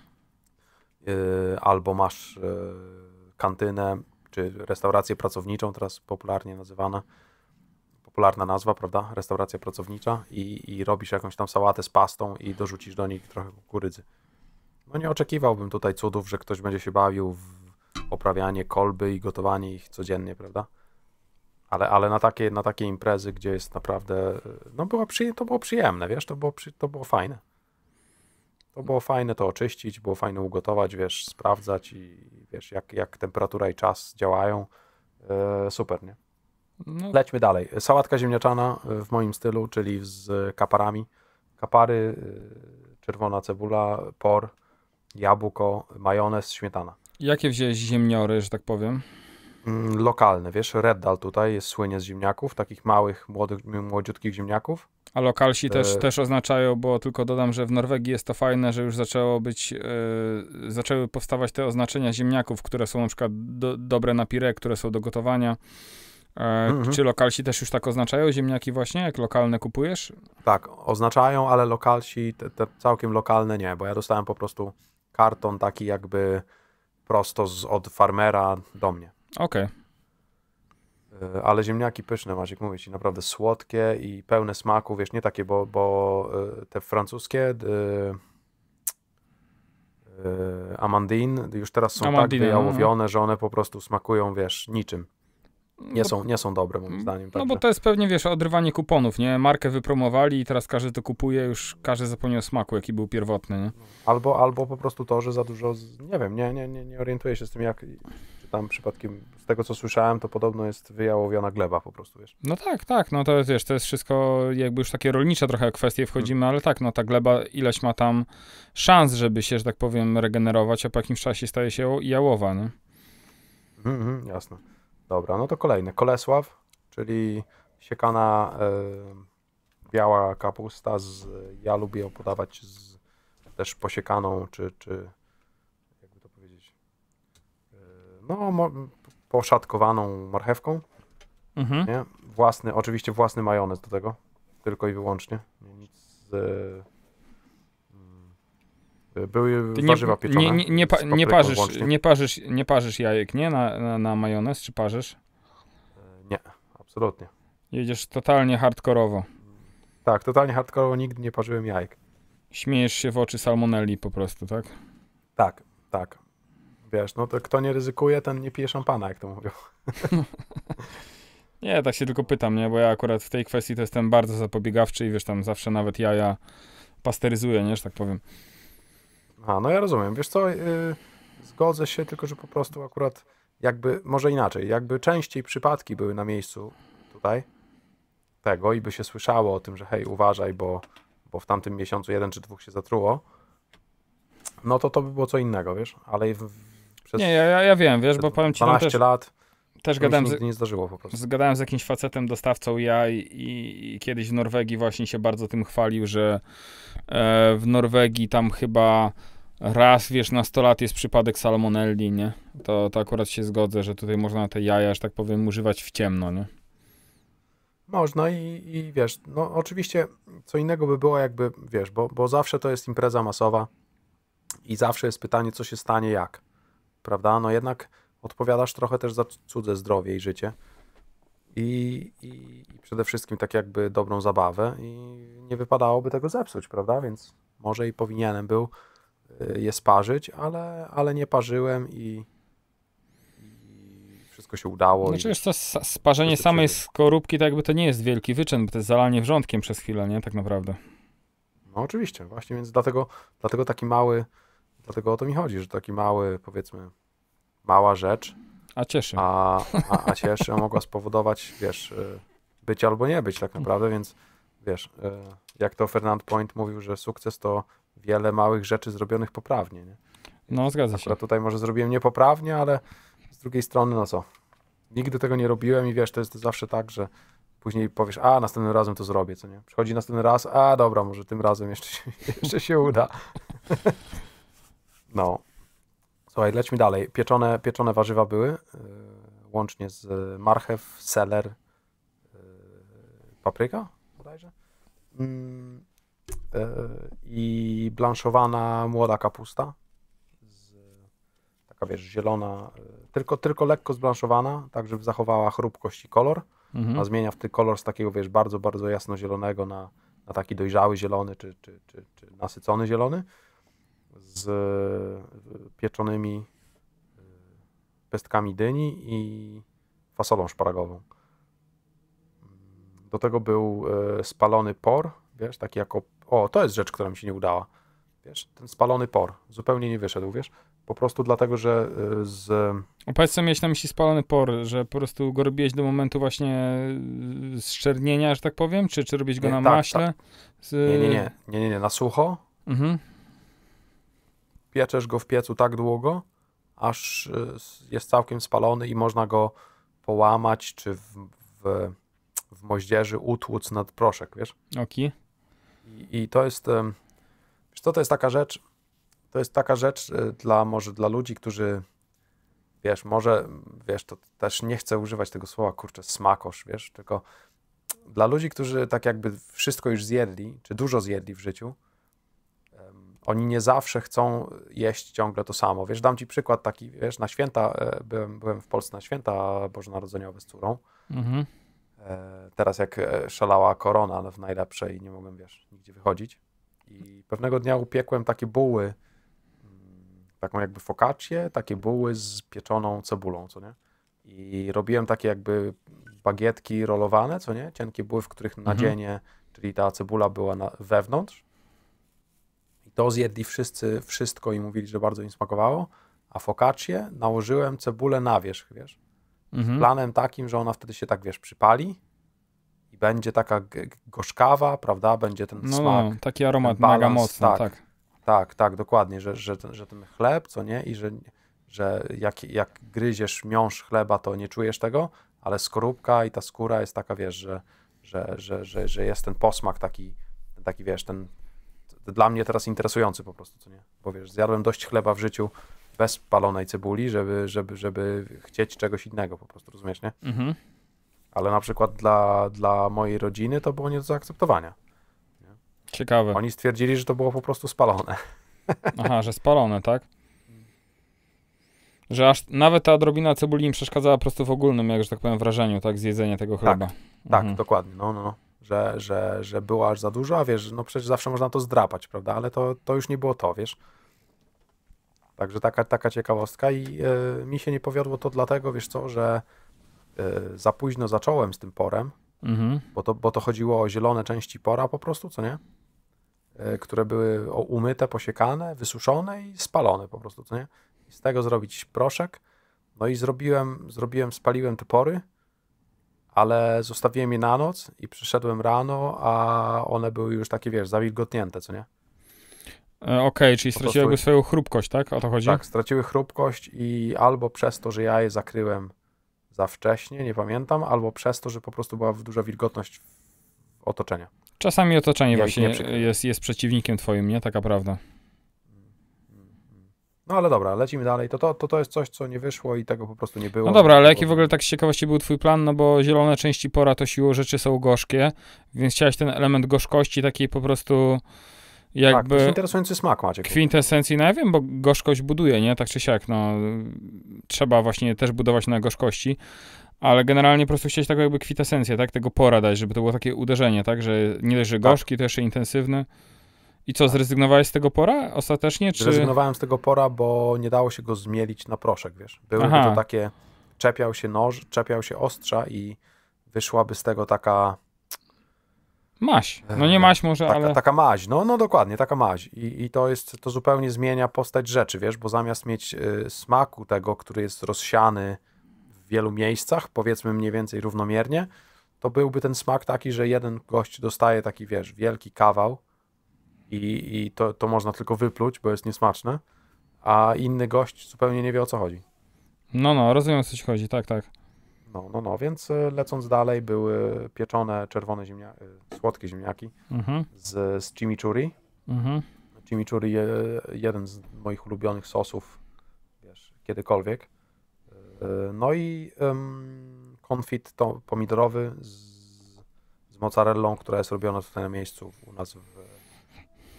Y, albo masz y, kantynę, czy restaurację pracowniczą, teraz popularnie nazywana, popularna nazwa, prawda? Restauracja pracownicza i, i robisz jakąś tam sałatę z pastą i dorzucisz do niej trochę kukurydzy. No nie oczekiwałbym tutaj cudów, że ktoś będzie się bawił w oprawianie kolby i gotowanie ich codziennie, prawda? Ale, ale na, takie, na takie imprezy, gdzie jest naprawdę, no było przy, to było przyjemne, wiesz, to było, to było fajne. To było fajne to oczyścić, było fajne ugotować, wiesz, sprawdzać i wiesz, jak, jak temperatura i czas działają. E, super, nie? No. Lećmy dalej. Sałatka ziemniaczana e, w moim stylu, czyli z kaparami. Kapary, e, czerwona cebula, por, jabłko, majonez, śmietana. Jakie wziąłeś ziemniory, że tak powiem? Mm, lokalne, wiesz, Reddal tutaj jest słynie z ziemniaków, takich małych, młodych, młodziutkich ziemniaków. A lokalsi też, e, też oznaczają, bo tylko dodam, że w Norwegii jest to fajne, że już zaczęło być, e, zaczęły powstawać te oznaczenia ziemniaków, które są na przykład do, dobre na pire, które są do gotowania. E, mhm. Czy lokalsi też już tak oznaczają ziemniaki właśnie, jak lokalne kupujesz? Tak, oznaczają, ale lokalsi, te, te całkiem lokalne nie, bo ja dostałem po prostu karton taki jakby prosto z, od farmera do mnie. Okej. Okay. E, ale ziemniaki pyszne, Maciek, mówię ci, naprawdę słodkie i pełne smaku, wiesz, nie takie, bo, bo e, te francuskie e, amandine już teraz są tak Amandine, tak wyjałowione, no. że one po prostu smakują, wiesz, niczym. Nie, no są, nie są dobre, moim mm, zdaniem. Także. No bo to jest pewnie, wiesz, odrywanie kuponów, nie? Markę wypromowali i teraz każdy to kupuje, już każdy zapomniał smaku, jaki był pierwotny, nie? Albo, albo po prostu to, że za dużo, nie wiem, nie, nie, nie, nie orientuję się z tym, jak, tam przypadkiem, z tego co słyszałem, to podobno jest wyjałowiona gleba po prostu, wiesz. No tak, tak, no to jest, wiesz, to jest wszystko jakby już takie rolnicze trochę kwestie wchodzimy, hmm. ale tak, no ta gleba ileś ma tam szans, żeby się, że tak powiem, regenerować, a po jakimś czasie staje się jałowa, no. jasne. Dobra, no to kolejny. Kolesław, czyli siekana y, biała kapusta z, ja lubię podawać z też posiekaną, czy, czy no, poszatkowaną marchewką. Mhm. Nie? Własny, oczywiście własny majonez do tego. Tylko i wyłącznie. Nic z... Mm, były nie, warzywa pieczone. Nie, nie, nie, pa, nie, parzysz, nie, parzysz, nie parzysz jajek, nie? Na, na, na majonez, czy parzysz? E, nie, absolutnie. Jedziesz totalnie hardkorowo. Tak, totalnie hardkorowo nigdy nie parzyłem jajek. Śmiejesz się w oczy salmonelli po prostu, tak? Tak, tak wiesz, no to kto nie ryzykuje, ten nie pije szampana, jak to mówią. nie, tak się tylko pytam, nie, bo ja akurat w tej kwestii to jestem bardzo zapobiegawczy i wiesz, tam zawsze nawet jaja pasteryzuję, nie, że tak powiem. A, no ja rozumiem. Wiesz co, yy, zgodzę się, tylko że po prostu akurat jakby, może inaczej, jakby częściej przypadki były na miejscu tutaj tego i by się słyszało o tym, że hej, uważaj, bo, bo w tamtym miesiącu jeden czy dwóch się zatruło, no to to by było co innego, wiesz, ale w, przez nie, ja, ja wiem, wiesz, bo powiem ci... 12 no też, lat. Też gadałem z, nie zdarzyło po prostu. Zgadałem z jakimś facetem, dostawcą ja i, i, i kiedyś w Norwegii właśnie się bardzo tym chwalił, że e, w Norwegii tam chyba raz, wiesz, na 100 lat jest przypadek salmonelli, nie? To, to akurat się zgodzę, że tutaj można te jaja, że tak powiem, używać w ciemno, nie? Można i, i wiesz, no oczywiście co innego by było jakby, wiesz, bo, bo zawsze to jest impreza masowa i zawsze jest pytanie, co się stanie, jak prawda? No jednak odpowiadasz trochę też za cudze zdrowie i życie. I, i, i przede wszystkim tak jakby dobrą zabawę i nie wypadałoby tego zepsuć, prawda? Więc może i powinienem był y, je sparzyć, ale, ale nie parzyłem i, wszystko się udało. Znaczy, i... to sparzenie samej skorupki to jakby to nie jest wielki wyczyn, bo to jest zalanie wrzątkiem przez chwilę, nie? Tak naprawdę. No oczywiście, właśnie, więc dlatego, dlatego taki mały Dlatego o to mi chodzi, że taki mały, powiedzmy, mała rzecz. A cieszy. A, a, a cieszy mogła spowodować, wiesz, y, być albo nie być tak naprawdę, więc wiesz, y, jak to Fernand Point mówił, że sukces to wiele małych rzeczy zrobionych poprawnie. Nie? No, zgadza się. tutaj może zrobiłem niepoprawnie, ale z drugiej strony, no co? Nigdy tego nie robiłem i wiesz, to jest zawsze tak, że później powiesz, a następnym razem to zrobię, co nie? Przychodzi następny raz, a dobra, może tym razem jeszcze się, jeszcze się uda. No. Słuchaj, lećmy dalej. Pieczone, pieczone warzywa były, e, łącznie z marchew, seler, e, papryka bodajże. Mm, e, I blanszowana młoda kapusta. taka wiesz, zielona, tylko, tylko lekko zblanszowana, tak żeby zachowała chrupkość i kolor. Mhm. A zmienia w ty kolor z takiego, wiesz, bardzo, bardzo jasno zielonego na, na taki dojrzały zielony czy, czy, czy, czy nasycony zielony z pieczonymi y, pestkami dyni i fasolą szparagową. Do tego był e, spalony por, wiesz, taki jako... O, to jest rzecz, która mi się nie udała. Wiesz, ten spalony por zupełnie nie wyszedł, wiesz? Po prostu dlatego, że e, z... A powiedz, co miałeś na myśli spalony por, że po prostu go robiłeś do momentu właśnie e, zczernienia, że tak powiem? Czy, czy robiłeś go nie, na tak, maśle? Tak. Z... Nie, nie, nie, nie, nie, na sucho. Mhm pieczesz go w piecu tak długo, aż e, jest całkiem spalony i można go połamać czy w, w, w moździerzy utłuc nad proszek, wiesz? Oki. Okay. I, I, to jest, wiesz co, to jest taka rzecz, to jest taka rzecz e, dla, może dla ludzi, którzy wiesz, może, wiesz, to też nie chcę używać tego słowa, kurczę, smakosz, wiesz, tylko dla ludzi, którzy tak jakby wszystko już zjedli, czy dużo zjedli w życiu, oni nie zawsze chcą jeść ciągle to samo. Wiesz, dam ci przykład taki, wiesz, na święta, e, byłem, byłem w Polsce na święta bożonarodzeniowe z córą. Mhm. E, teraz jak e, szalała korona w najlepszej, nie mogłem, wiesz, nigdzie wychodzić. I pewnego dnia upiekłem takie buły, mm, taką jakby focaccię, takie buły z pieczoną cebulą, co nie? I robiłem takie jakby bagietki rolowane, co nie? Cienkie buły, w których nadzienie, mhm. czyli ta cebula była na, wewnątrz, to zjedli wszyscy wszystko i mówili, że bardzo im smakowało. A focaccie nałożyłem cebulę na wierzch, wiesz. Mhm. Z planem takim, że ona wtedy się tak, wiesz, przypali i będzie taka gorzkawa, prawda? Będzie ten no, smak. No, taki aromat balans, mega mocny, tak, tak. Tak, tak, dokładnie, że, że, ten, że ten chleb, co nie, i że, że jak, jak gryziesz miąż chleba, to nie czujesz tego, ale skorupka i ta skóra jest taka, wiesz, że, że, że, że, że jest ten posmak taki, taki wiesz, ten dla mnie teraz interesujący po prostu, co nie? Bo wiesz, zjadłem dość chleba w życiu bez palonej cebuli, żeby, żeby, żeby chcieć czegoś innego po prostu, rozumiesz, nie? Mhm. Ale na przykład dla, dla mojej rodziny to było nie do zaakceptowania. Nie? Ciekawe. Oni stwierdzili, że to było po prostu spalone. Aha, że spalone, tak? Że aż nawet ta drobina cebuli im przeszkadzała po prostu w ogólnym, jak że tak powiem, wrażeniu, tak, z jedzenia tego chleba. Tak, tak mhm. tak dokładnie, no, no, no że, że, że było aż za dużo, a wiesz, no przecież zawsze można to zdrapać, prawda? Ale to, to już nie było to, wiesz. Także taka, taka ciekawostka i yy, mi się nie powiodło to dlatego, wiesz co, że yy, za późno zacząłem z tym porem, mhm. bo, to, bo to chodziło o zielone części pora po prostu, co nie? Yy, które były umyte, posiekane, wysuszone i spalone po prostu, co nie? I z tego zrobić proszek. No i zrobiłem, zrobiłem spaliłem te pory, ale zostawiłem je na noc i przyszedłem rano, a one były już takie, wiesz, zawilgotnięte, co nie? E, okej, okay, czyli straciły prostu... swoją chrupkość, tak? O to chodzi? Tak, straciły chrupkość i albo przez to, że ja je zakryłem za wcześnie, nie pamiętam, albo przez to, że po prostu była duża wilgotność otoczenia. Czasami otoczenie ja właśnie jest, jest przeciwnikiem twoim, nie? Taka prawda. No ale dobra, lecimy dalej. To, to, to, to jest coś, co nie wyszło i tego po prostu nie było. No dobra, ale jaki w ogóle tak z ciekawości był twój plan, no bo zielone części pora to siłą rzeczy są gorzkie, więc chciałeś ten element gorzkości takiej po prostu tak, jakby... Tak, interesujący smak macie. Kwintesencji, no ja wiem, bo gorzkość buduje, nie? Tak czy siak, no trzeba właśnie też budować na gorzkości, ale generalnie po prostu chcieć taką jakby kwintesencję, tak? Tego pora dać, żeby to było takie uderzenie, tak? Że nie dość, że tak. gorzki, tak. to jeszcze intensywne. I co, zrezygnowałeś z tego pora ostatecznie? Czy... Zrezygnowałem z tego pora, bo nie dało się go zmielić na proszek, wiesz. Byłyby to takie, czepiał się noż, czepiał się ostrza i wyszłaby z tego taka... Maś. No nie e, maś może, taka, ale... Taka maź, no, no dokładnie, taka maź. I, I to jest, to zupełnie zmienia postać rzeczy, wiesz, bo zamiast mieć y, smaku tego, który jest rozsiany w wielu miejscach, powiedzmy mniej więcej równomiernie, to byłby ten smak taki, że jeden gość dostaje taki, wiesz, wielki kawał, i, i to, to można tylko wypluć, bo jest niesmaczne, a inny gość zupełnie nie wie o co chodzi. No, no, rozumiem o co ci chodzi, tak, tak. No, no, no, więc e, lecąc dalej były pieczone czerwone ziemniaki, e, słodkie ziemniaki mhm. z, z chimichurri. Mhm. Chimichurri jeden z moich ulubionych sosów, wiesz, kiedykolwiek. E, no i um, konfit to, pomidorowy z, z mozzarellą, która jest robiona tutaj na miejscu u nas w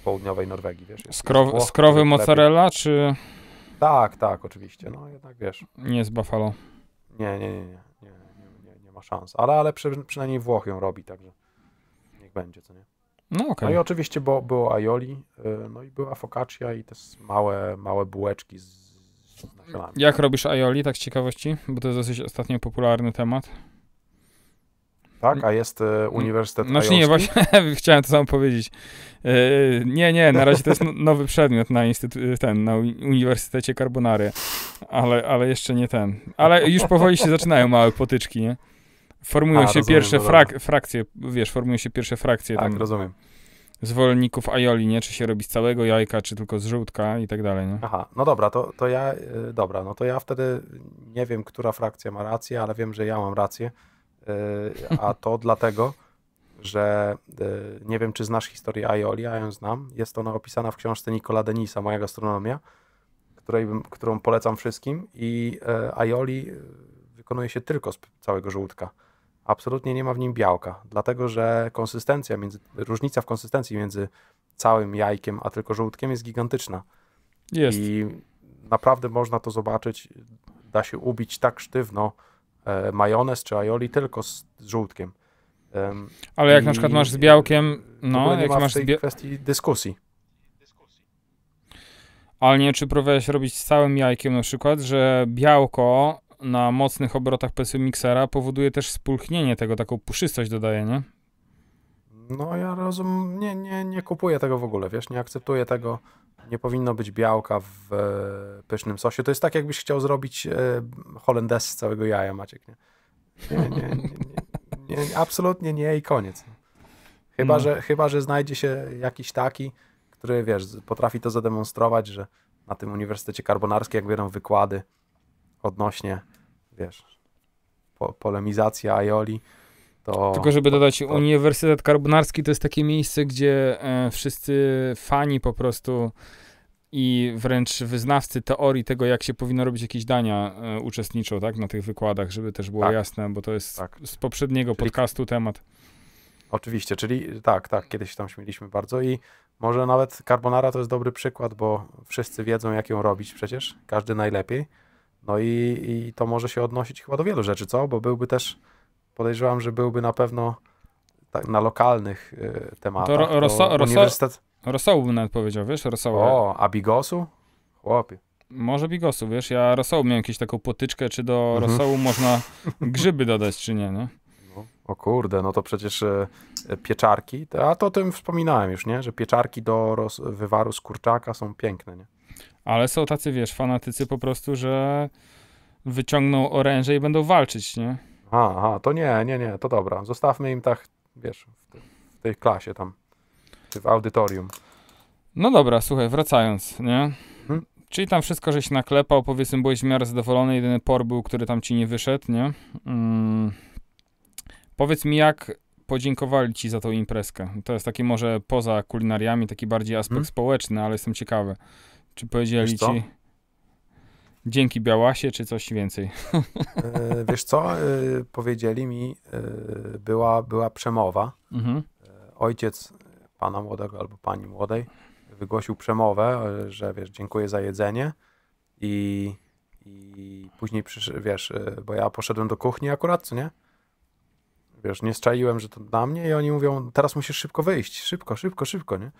południowej Norwegii, wiesz. Skrow, Włoch, mozzarella, czy... Tak, tak, oczywiście, no jednak wiesz. Nie z Buffalo. Nie, nie, nie, nie, nie, nie, nie ma szans, ale, ale przy, przynajmniej Włoch ją robi, także niech będzie, co nie? No, okay. no i oczywiście bo, było aioli, y, no i była focaccia i te małe, małe bułeczki z, z Jak robisz aioli, tak z ciekawości? Bo to jest dosyć ostatnio popularny temat tak? A jest e, Uniwersytet Znaczy Ajowski? nie, właśnie chciałem to samo powiedzieć. E, nie, nie, na razie to jest nowy przedmiot na, instytu- e, ten, na Uniwersytecie Carbonary, ale, ale jeszcze nie ten. Ale już powoli się zaczynają małe potyczki, nie? Formują A, się rozumiem, pierwsze frak- frakcje, wiesz, formują się pierwsze frakcje. Tak, tam rozumiem. Zwolenników Ajoli, nie? Czy się robi z całego jajka, czy tylko z żółtka i tak dalej, nie? Aha, no dobra, to, to ja, dobra, no to ja wtedy nie wiem, która frakcja ma rację, ale wiem, że ja mam rację E, a to dlatego, że e, nie wiem, czy znasz historię Aioli, a ją znam. Jest ona opisana w książce Nikola Denisa, Moja gastronomia, której, którą polecam wszystkim. I e, Aioli wykonuje się tylko z całego żółtka. Absolutnie nie ma w nim białka, dlatego że konsystencja, między, różnica w konsystencji między całym jajkiem a tylko żółtkiem jest gigantyczna. Jest. I naprawdę można to zobaczyć. Da się ubić tak sztywno, E, majonez czy aioli tylko z żółtkiem. Um, Ale jak i, na przykład masz z białkiem, no, nie jak ma masz w tej kwestii dyskusji. Ale nie, czy próbowałeś robić z całym jajkiem na przykład, że białko na mocnych obrotach PSU miksera powoduje też spulchnienie tego, taką puszystość dodaje, nie? No ja rozumiem, nie, nie, nie kupuję tego w ogóle, wiesz, nie akceptuję tego. Nie powinno być białka w e, pysznym sosie. To jest tak, jakbyś chciał zrobić e, holendes z całego jaja, Maciek, nie? Nie, nie, nie, nie, nie absolutnie nie i koniec. Chyba, no. że, chyba, że znajdzie się jakiś taki, który, wiesz, potrafi to zademonstrować, że na tym Uniwersytecie Karbonarskim, jak biorą wykłady odnośnie, wiesz, po, polemizacji aioli, to... Tylko żeby dodać, to... Uniwersytet Karbonarski to jest takie miejsce, gdzie e, wszyscy fani po prostu i wręcz wyznawcy teorii tego, jak się powinno robić jakieś dania, e, uczestniczą tak, na tych wykładach, żeby też było tak. jasne, bo to jest tak. z poprzedniego czyli... podcastu temat. Oczywiście, czyli tak, tak, kiedyś tam śmieliśmy bardzo i może nawet carbonara to jest dobry przykład, bo wszyscy wiedzą, jak ją robić przecież, każdy najlepiej. No i, i to może się odnosić chyba do wielu rzeczy, co? Bo byłby też podejrzewam, że byłby na pewno tak, na lokalnych y, tematach. To, roso, to roso, uniwersytet... Rosołu bym nawet powiedział, wiesz, rosołu. O, a bigosu? Chłopie. Może bigosu, wiesz, ja rosołu miałem jakąś taką potyczkę, czy do mhm. rosołu można grzyby dodać, czy nie, nie? No. O kurde, no to przecież e, e, pieczarki, a to o tym wspominałem już, nie? Że pieczarki do wywaru z kurczaka są piękne, nie? Ale są tacy, wiesz, fanatycy po prostu, że wyciągną oręże i będą walczyć, nie? Aha, aha, to nie, nie, nie, to dobra. Zostawmy im tak, wiesz, w, tej, w tej klasie tam, czy w audytorium. No dobra, słuchaj, wracając, nie? Hmm? Czyli tam wszystko, żeś naklepał, powiedzmy, byłeś w miarę zadowolony, jedyny por był, który tam ci nie wyszedł, nie? Mm. Powiedz mi, jak podziękowali ci za tą imprezkę? To jest taki może poza kulinariami, taki bardziej aspekt hmm? społeczny, ale jestem ciekawy. Czy powiedzieli ci... Dzięki Białasie, czy coś więcej? E, wiesz co, e, powiedzieli mi, e, była, była przemowa. Mhm. Ojciec pana młodego albo pani młodej wygłosił przemowę, że wiesz, dziękuję za jedzenie i, i później, wiesz, bo ja poszedłem do kuchni akurat, co nie? Wiesz, nie strzeliłem, że to na mnie i oni mówią, teraz musisz szybko wyjść, szybko, szybko, szybko, nie?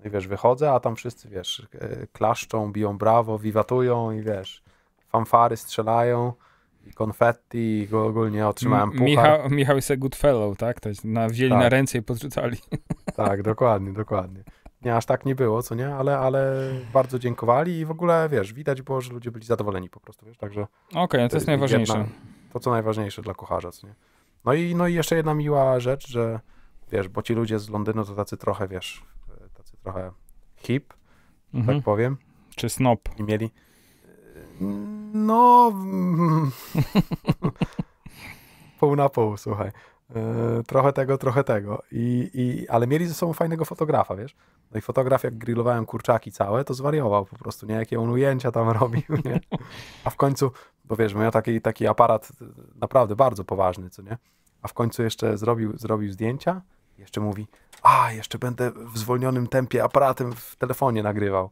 No i wiesz, wychodzę, a tam wszyscy, wiesz, klaszczą, biją brawo, wiwatują i wiesz, fanfary strzelają i konfetti i ogólnie otrzymałem puchar. Michał, Michał jest tak? To jest na, wzięli tak. na ręce i podrzucali. Tak, dokładnie, dokładnie. Nie, aż tak nie było, co nie? Ale, ale bardzo dziękowali i w ogóle, wiesz, widać było, że ludzie byli zadowoleni po prostu, wiesz, także... Okej, okay, no to jest to, najważniejsze. Jedna, to, co najważniejsze dla kucharza, co nie? No i, no i jeszcze jedna miła rzecz, że wiesz, bo ci ludzie z Londynu to tacy trochę, wiesz, tacy trochę hip, tak mhm. tak powiem. Czy snop. I mieli... No. pół na pół, słuchaj. E, trochę tego, trochę tego. I, i, ale mieli ze sobą fajnego fotografa, wiesz? No i fotograf, jak grillowałem kurczaki całe, to zwariował po prostu, nie? Jakie on ujęcia tam robił, nie? A w końcu, bo wiesz, miał taki, taki aparat e, naprawdę bardzo poważny, co nie? A w końcu jeszcze zrobił, zrobił zdjęcia, jeszcze mówi, a, jeszcze będę w zwolnionym tempie aparatem w telefonie nagrywał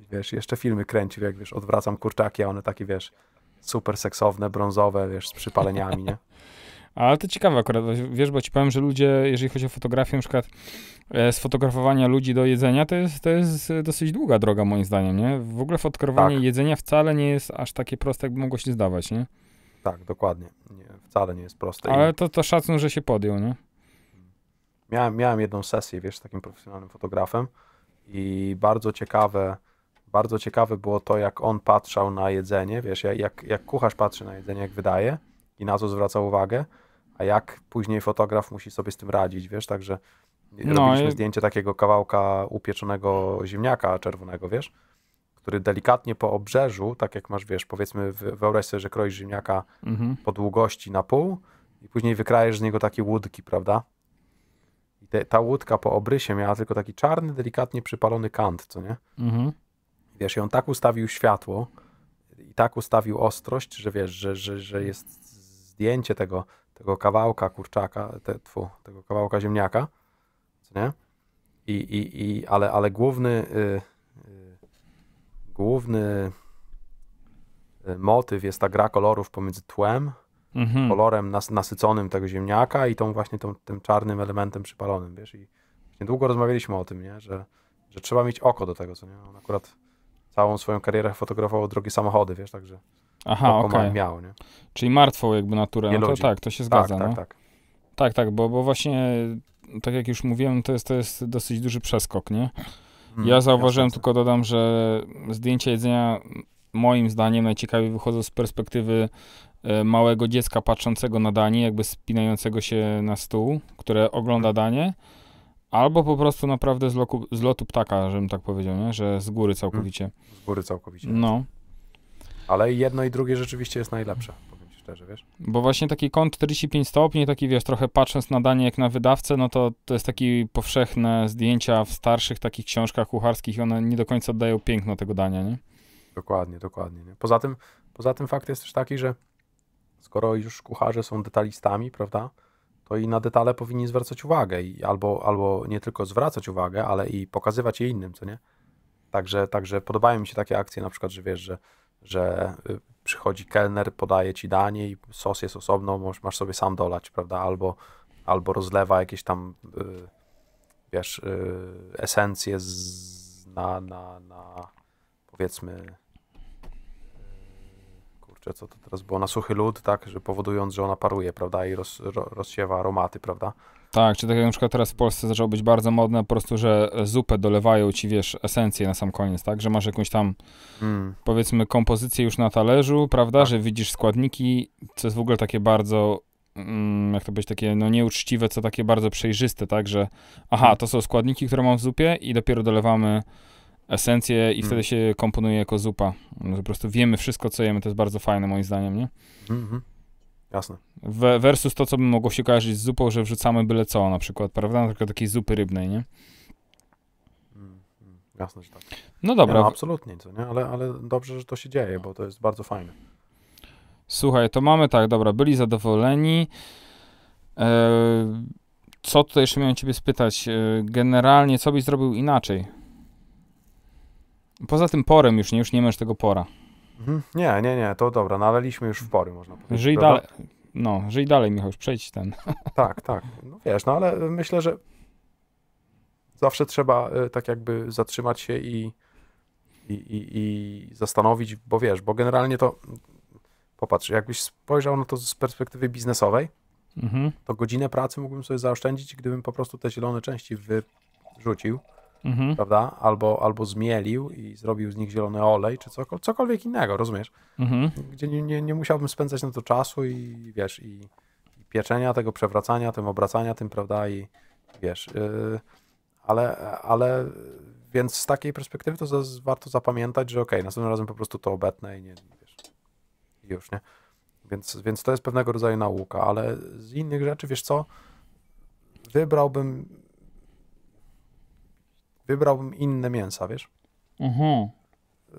wiesz, jeszcze filmy kręcił, jak wiesz, odwracam kurczaki, a one takie, wiesz, super seksowne, brązowe, wiesz, z przypaleniami, nie? Ale to ciekawe akurat, wiesz, bo ci powiem, że ludzie, jeżeli chodzi o fotografię, na przykład e, sfotografowania ludzi do jedzenia, to jest, to jest e, dosyć długa droga moim zdaniem, nie? W ogóle fotografowanie tak. jedzenia wcale nie jest aż takie proste, jakby mogło się zdawać, nie? Tak, dokładnie. Nie, wcale nie jest proste. Ale to, to szacun, że się podjął, nie? Miałem, miałem jedną sesję, wiesz, z takim profesjonalnym fotografem i bardzo ciekawe bardzo ciekawe było to, jak on patrzał na jedzenie, wiesz, jak, jak kucharz patrzy na jedzenie, jak wydaje i na co zwraca uwagę, a jak później fotograf musi sobie z tym radzić, wiesz, także no robiliśmy i... zdjęcie takiego kawałka upieczonego ziemniaka czerwonego, wiesz, który delikatnie po obrzeżu, tak jak masz, wiesz, powiedzmy, wyobraź sobie, że kroisz ziemniaka mhm. po długości na pół i później wykrajesz z niego takie łódki, prawda? I ta łódka po obrysie miała tylko taki czarny, delikatnie przypalony kant, co nie? Mhm. Wiesz, i on tak ustawił światło i tak ustawił ostrość, że wiesz, że, że, że jest zdjęcie tego, tego kawałka kurczaka, te, tfu, tego kawałka ziemniaka, co nie? I, i, i ale, ale główny, y, y, główny y, motyw jest ta gra kolorów pomiędzy tłem, mhm. kolorem nas, nasyconym tego ziemniaka i tą właśnie tą, tym czarnym elementem przypalonym, wiesz? I długo rozmawialiśmy o tym, nie? Że, że trzeba mieć oko do tego, co nie? On akurat całą swoją karierę fotografował drogie samochody, wiesz, także Aha, okay. miał, nie? Czyli martwą jakby naturę, nie no to, tak, to się zgadza, tak, tak, no. tak, tak. Tak, bo, bo właśnie, tak jak już mówiłem, to jest, to jest dosyć duży przeskok, nie? Mm, ja zauważyłem, tylko dodam, że zdjęcia jedzenia moim zdaniem najciekawiej wychodzą z perspektywy e, małego dziecka patrzącego na danie, jakby spinającego się na stół, które ogląda mhm. danie Albo po prostu naprawdę z, loku, z lotu ptaka, żebym tak powiedział, nie? że z góry mhm. całkowicie. Z góry całkowicie. No. Ale jedno i drugie rzeczywiście jest najlepsze, powiem ci szczerze, wiesz? Bo właśnie taki kąt 45 stopni, taki wiesz, trochę patrząc na danie jak na wydawcę, no to to jest takie powszechne zdjęcia w starszych takich książkach kucharskich i one nie do końca oddają piękno tego dania, nie? Dokładnie, dokładnie. Nie? Poza, tym, poza tym fakt jest też taki, że skoro już kucharze są detalistami, prawda? to i na detale powinni zwracać uwagę i albo, albo nie tylko zwracać uwagę, ale i pokazywać je innym, co nie? Także, także podobają mi się takie akcje, na przykład, że wiesz, że, że y, przychodzi kelner, podaje ci danie i sos jest osobno, masz, masz sobie sam dolać, prawda? Albo, albo rozlewa jakieś tam, y, wiesz, y, esencje z, na, na, na, powiedzmy, kurczę, co to teraz było, na suchy lód, tak, że powodując, że ona paruje, prawda, i roz, ro, rozsiewa aromaty, prawda? Tak, czy tak jak na przykład teraz w Polsce zaczęło być bardzo modne po prostu, że zupę dolewają ci, wiesz, esencję na sam koniec, tak, że masz jakąś tam, hmm. powiedzmy, kompozycję już na talerzu, prawda, tak. że widzisz składniki, co jest w ogóle takie bardzo mm, jak to być takie no nieuczciwe, co takie bardzo przejrzyste, tak, że aha, hmm. to są składniki, które mam w zupie i dopiero dolewamy esencję i mm. wtedy się komponuje jako zupa. po prostu wiemy wszystko, co jemy. To jest bardzo fajne moim zdaniem, nie? Mhm. Jasne. We, versus to, co by mogło się kojarzyć z zupą, że wrzucamy byle co na przykład, prawda? Na przykład takiej zupy rybnej, nie? Mm, mm. Jasne, że tak. No dobra. Nie, no, absolutnie, co, nie? Ale, ale dobrze, że to się dzieje, bo to jest bardzo fajne. Słuchaj, to mamy tak, dobra, byli zadowoleni. E, co tutaj jeszcze miałem ciebie spytać? E, generalnie, co byś zrobił inaczej? Poza tym porem już nie, już nie masz tego pora. Mhm. Nie, nie, nie, to dobra, naleliśmy już w pory, można powiedzieć. Żyj dalej, no, żyj dalej, Michał, już przejdź ten. Tak, tak, no wiesz, no ale myślę, że zawsze trzeba y, tak jakby zatrzymać się i, i, i, i zastanowić, bo wiesz, bo generalnie to, popatrz, jakbyś spojrzał na to z perspektywy biznesowej, mhm. to godzinę pracy mógłbym sobie zaoszczędzić, gdybym po prostu te zielone części wyrzucił mhm. prawda? Albo, albo zmielił i zrobił z nich zielony olej, czy cokolwiek innego, rozumiesz? Mhm. Gdzie nie, nie, nie musiałbym spędzać na to czasu i wiesz, i, i pieczenia tego, przewracania tym, obracania tym, prawda? I wiesz, yy, ale, ale więc z takiej perspektywy to warto zapamiętać, że ok, następnym razem po prostu to obetnę i nie, wiesz, już, nie? Więc, więc to jest pewnego rodzaju nauka, ale z innych rzeczy, wiesz co, wybrałbym Wybrałbym inne mięsa, wiesz? Mhm.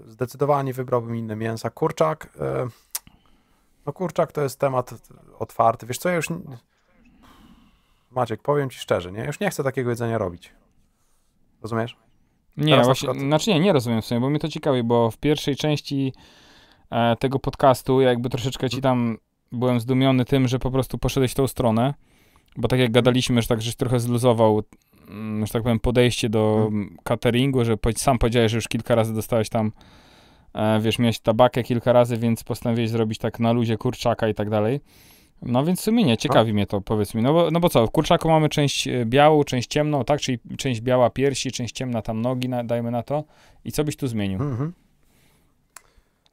Zdecydowanie wybrałbym inne mięsa. Kurczak. E, no kurczak to jest temat otwarty. Wiesz co, ja już. Maciek, powiem ci szczerze, nie? już nie chcę takiego jedzenia robić. Rozumiesz? Nie, Teraz właśnie, przykład... znaczy nie, nie rozumiem w sumie, bo mnie to ciekawi, bo w pierwszej części e, tego podcastu jakby troszeczkę ci tam byłem zdumiony tym, że po prostu poszedłeś tą stronę, bo tak jak gadaliśmy, że tak żeś trochę zluzował Mm, że tak powiem, podejście do mhm. cateringu, że sam powiedziałeś, że już kilka razy dostałeś tam, e, wiesz, miałeś tabakę kilka razy, więc postanowiłeś zrobić tak na luzie kurczaka i tak dalej. No więc w sumie nie, ciekawi tak. mnie to, powiedz mi. No bo, no bo co, w kurczaku mamy część e, białą, część ciemną, tak? Czyli część biała piersi, część ciemna tam nogi, na, dajmy na to. I co byś tu zmienił? Mhm.